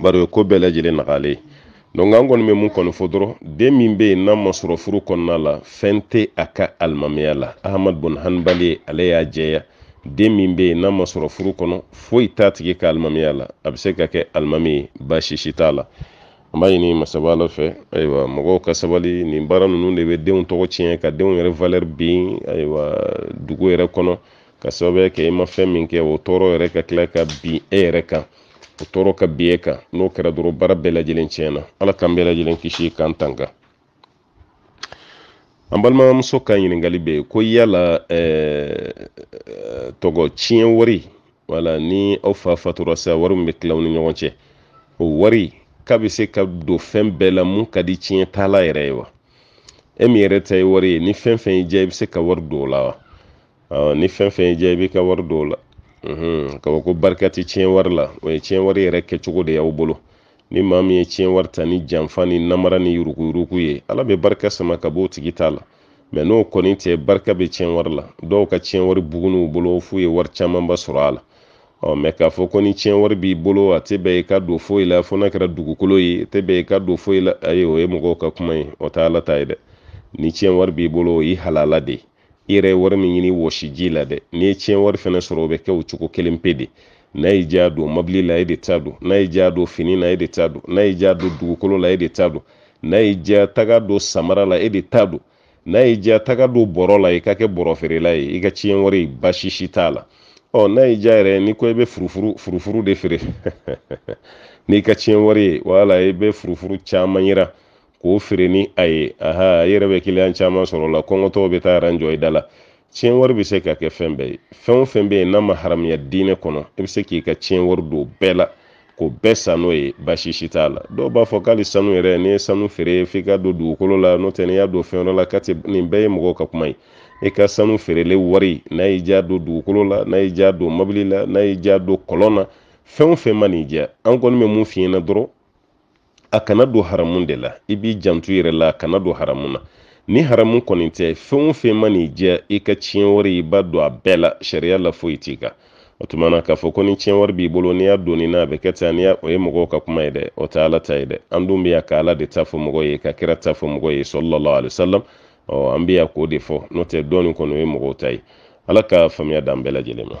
bari o ye ko bɛɛ lajɛlen nɔgɔyalen ye donc an kɔni bɛ mun kɔni fɔ dɔrɔn den min bɛ yen n'a ma sɔrɔ furu kɔnɔna la fɛn tɛ a ka alimamiya la ahamadu bɔn hanbali ale y'a jɛya den min bɛ yen n'a ma sɔrɔ furu kɔnɔ foyi t'a tigi ka alimamiya la a bɛ se ka kɛ alimami ye baasi si t'a la an b'a ɲini masaba ala fɛ ayiwa mɔgɔw ka sabali nin baara ninnu de bɛ denw tɔgɔ tiɲɛ ka denw yɛrɛ valɛri bin ayiwa dugu yɛrɛ kɔnɔ ka sababuya kɛ i ma fɛn min kɛ o tɔɔrɔ yɛrɛ ka tila ka bin e yɛrɛ kan o tɔɔrɔ ka bin kan n'o kɛra dɔrɔn baara bɛɛ lajɛlen tiɲɛna ala k'an bɛɛ lajɛlen kisi k'an tanga an balimamuso ka ɲininkali bɛ yen ko yala eh, tɔgɔ tiɲɛ wari wala ni aw fa fatura sa wari min bɛ tila aw ni ɲɔgɔn cɛ o wari k'a bɛ se ka don fɛn bɛɛ la mun ka di tiɲɛ taala yɛrɛ ye wa e min yɛrɛ ta ye wari ye ni fɛn fɛn y'i diya i bɛ se ka wari do la wa ni fɛn fɛn y'i diya i bɛ ka wari do la ka fɔ ko barika tɛ tiɲɛ wari la o ye tiɲɛ wari yɛrɛ kɛcogo de y'aw bolo ni maa min ye tiɲɛ wari ta ni janfa ni namara ni yuruguyurugu ye ala bɛ barika sama ka b'o tigi t'a la mɛ n'o kɔni tɛ barika bɛ tiɲɛ wari la dɔw ka tiɲɛ wari bugun bolo f'u ye wari camanba sɔrɔ a la ɔ mɛ k'a fɔ ko ni tiɲɛ wari b'i bolo a tɛ bɛn i ka don foyi la fo n'a kɛra dugukolo ye tɛ bɛn i ka don foyi la ayi o ye mɔgɔw ka kuma ye o tɛ ala ta ye dɛ ni tiɲɛ wari b'i bolo o y'i halala de ye i yɛrɛ ye wari min ɲini wɔsi ji la dɛ n'i ye tiɲɛ wari fɛnɛ sɔrɔ o bɛ kɛ o cogo kelen pe de n'a y'i diya don mobili la e de ta don n'a y'i diya don fini na e de ta don n'a y'i diya don dugukolo la e de ta don n'a y'i diya taga don samara la e de ta don n'a y'i diya taga don bɔrɔ la i ka kɛ bɔrɔ ye i ka tiɲɛ wari baasi si t'a la ɔ n'a y'i diya yɛrɛ n'i ko i bɛ furufuru furufuru de feere n'i ka tiɲɛ wari ye wala i bɛ furufuru caman yira k'o feere ni a ye aha i yɛrɛ bɛ kiliyan caman sɔrɔ o la kɔngɔtɔw bɛ taa aranjɔ i da la tiɲɛ wari bɛ se ka kɛ fɛn bɛɛ ye fɛn o fɛn bɛ yen n'a ma haramiya diinɛ kɔnɔ i bɛ se k'i ka tiɲɛ wari don bɛɛ la k'o bɛɛ san n'o ye baasi si t'a la dɔw b'a fɔ k'ali sanu yɛrɛ n'i ye sanu feere f'i ka don dugukolo la n'o tɛ n'i y'a don fɛn wɛrɛ la k'a nin bɛɛ ye mɔgɔw ka kuma ye i ka sanu feerelen wari n'a y'i diya don dugukolo la n'a y'i diya don mobili la n'a y'i diya don kɔlɔn na fɛn o fɛn ma n'i diya an kɔni bɛ mun f'i ɲɛna dɔrɔn a kana don haramu de la i b'i janto yɛrɛ la a kana don haramu na ni haramu kɔni tɛ fɛn o fɛn ma n'i diya i ka tiɲɛ wɛrɛ i b'a don a bɛɛ la sariya la foyi t'i kan o tuma na k'a fɔ ko ni tiɲɛ wɛrɛ b'i bolo n'i y'a donni n'a bɛ kɛ tan o ye mɔgɔw ka kuma ye dɛ o tɛ ala ta ye dɛ an dun bɛ yan ka ala de ta fɔ mɔgɔ ye ka kira ta fɔ mɔgɔ ye sɔlɔlɔ alisalam ɔ an bɛ yan k'o de fɔ n'o tɛ dɔɔnin kɔni o ye mɔgɔw ta ye ala ka faamuya d'an bɛɛ lajɛlen ma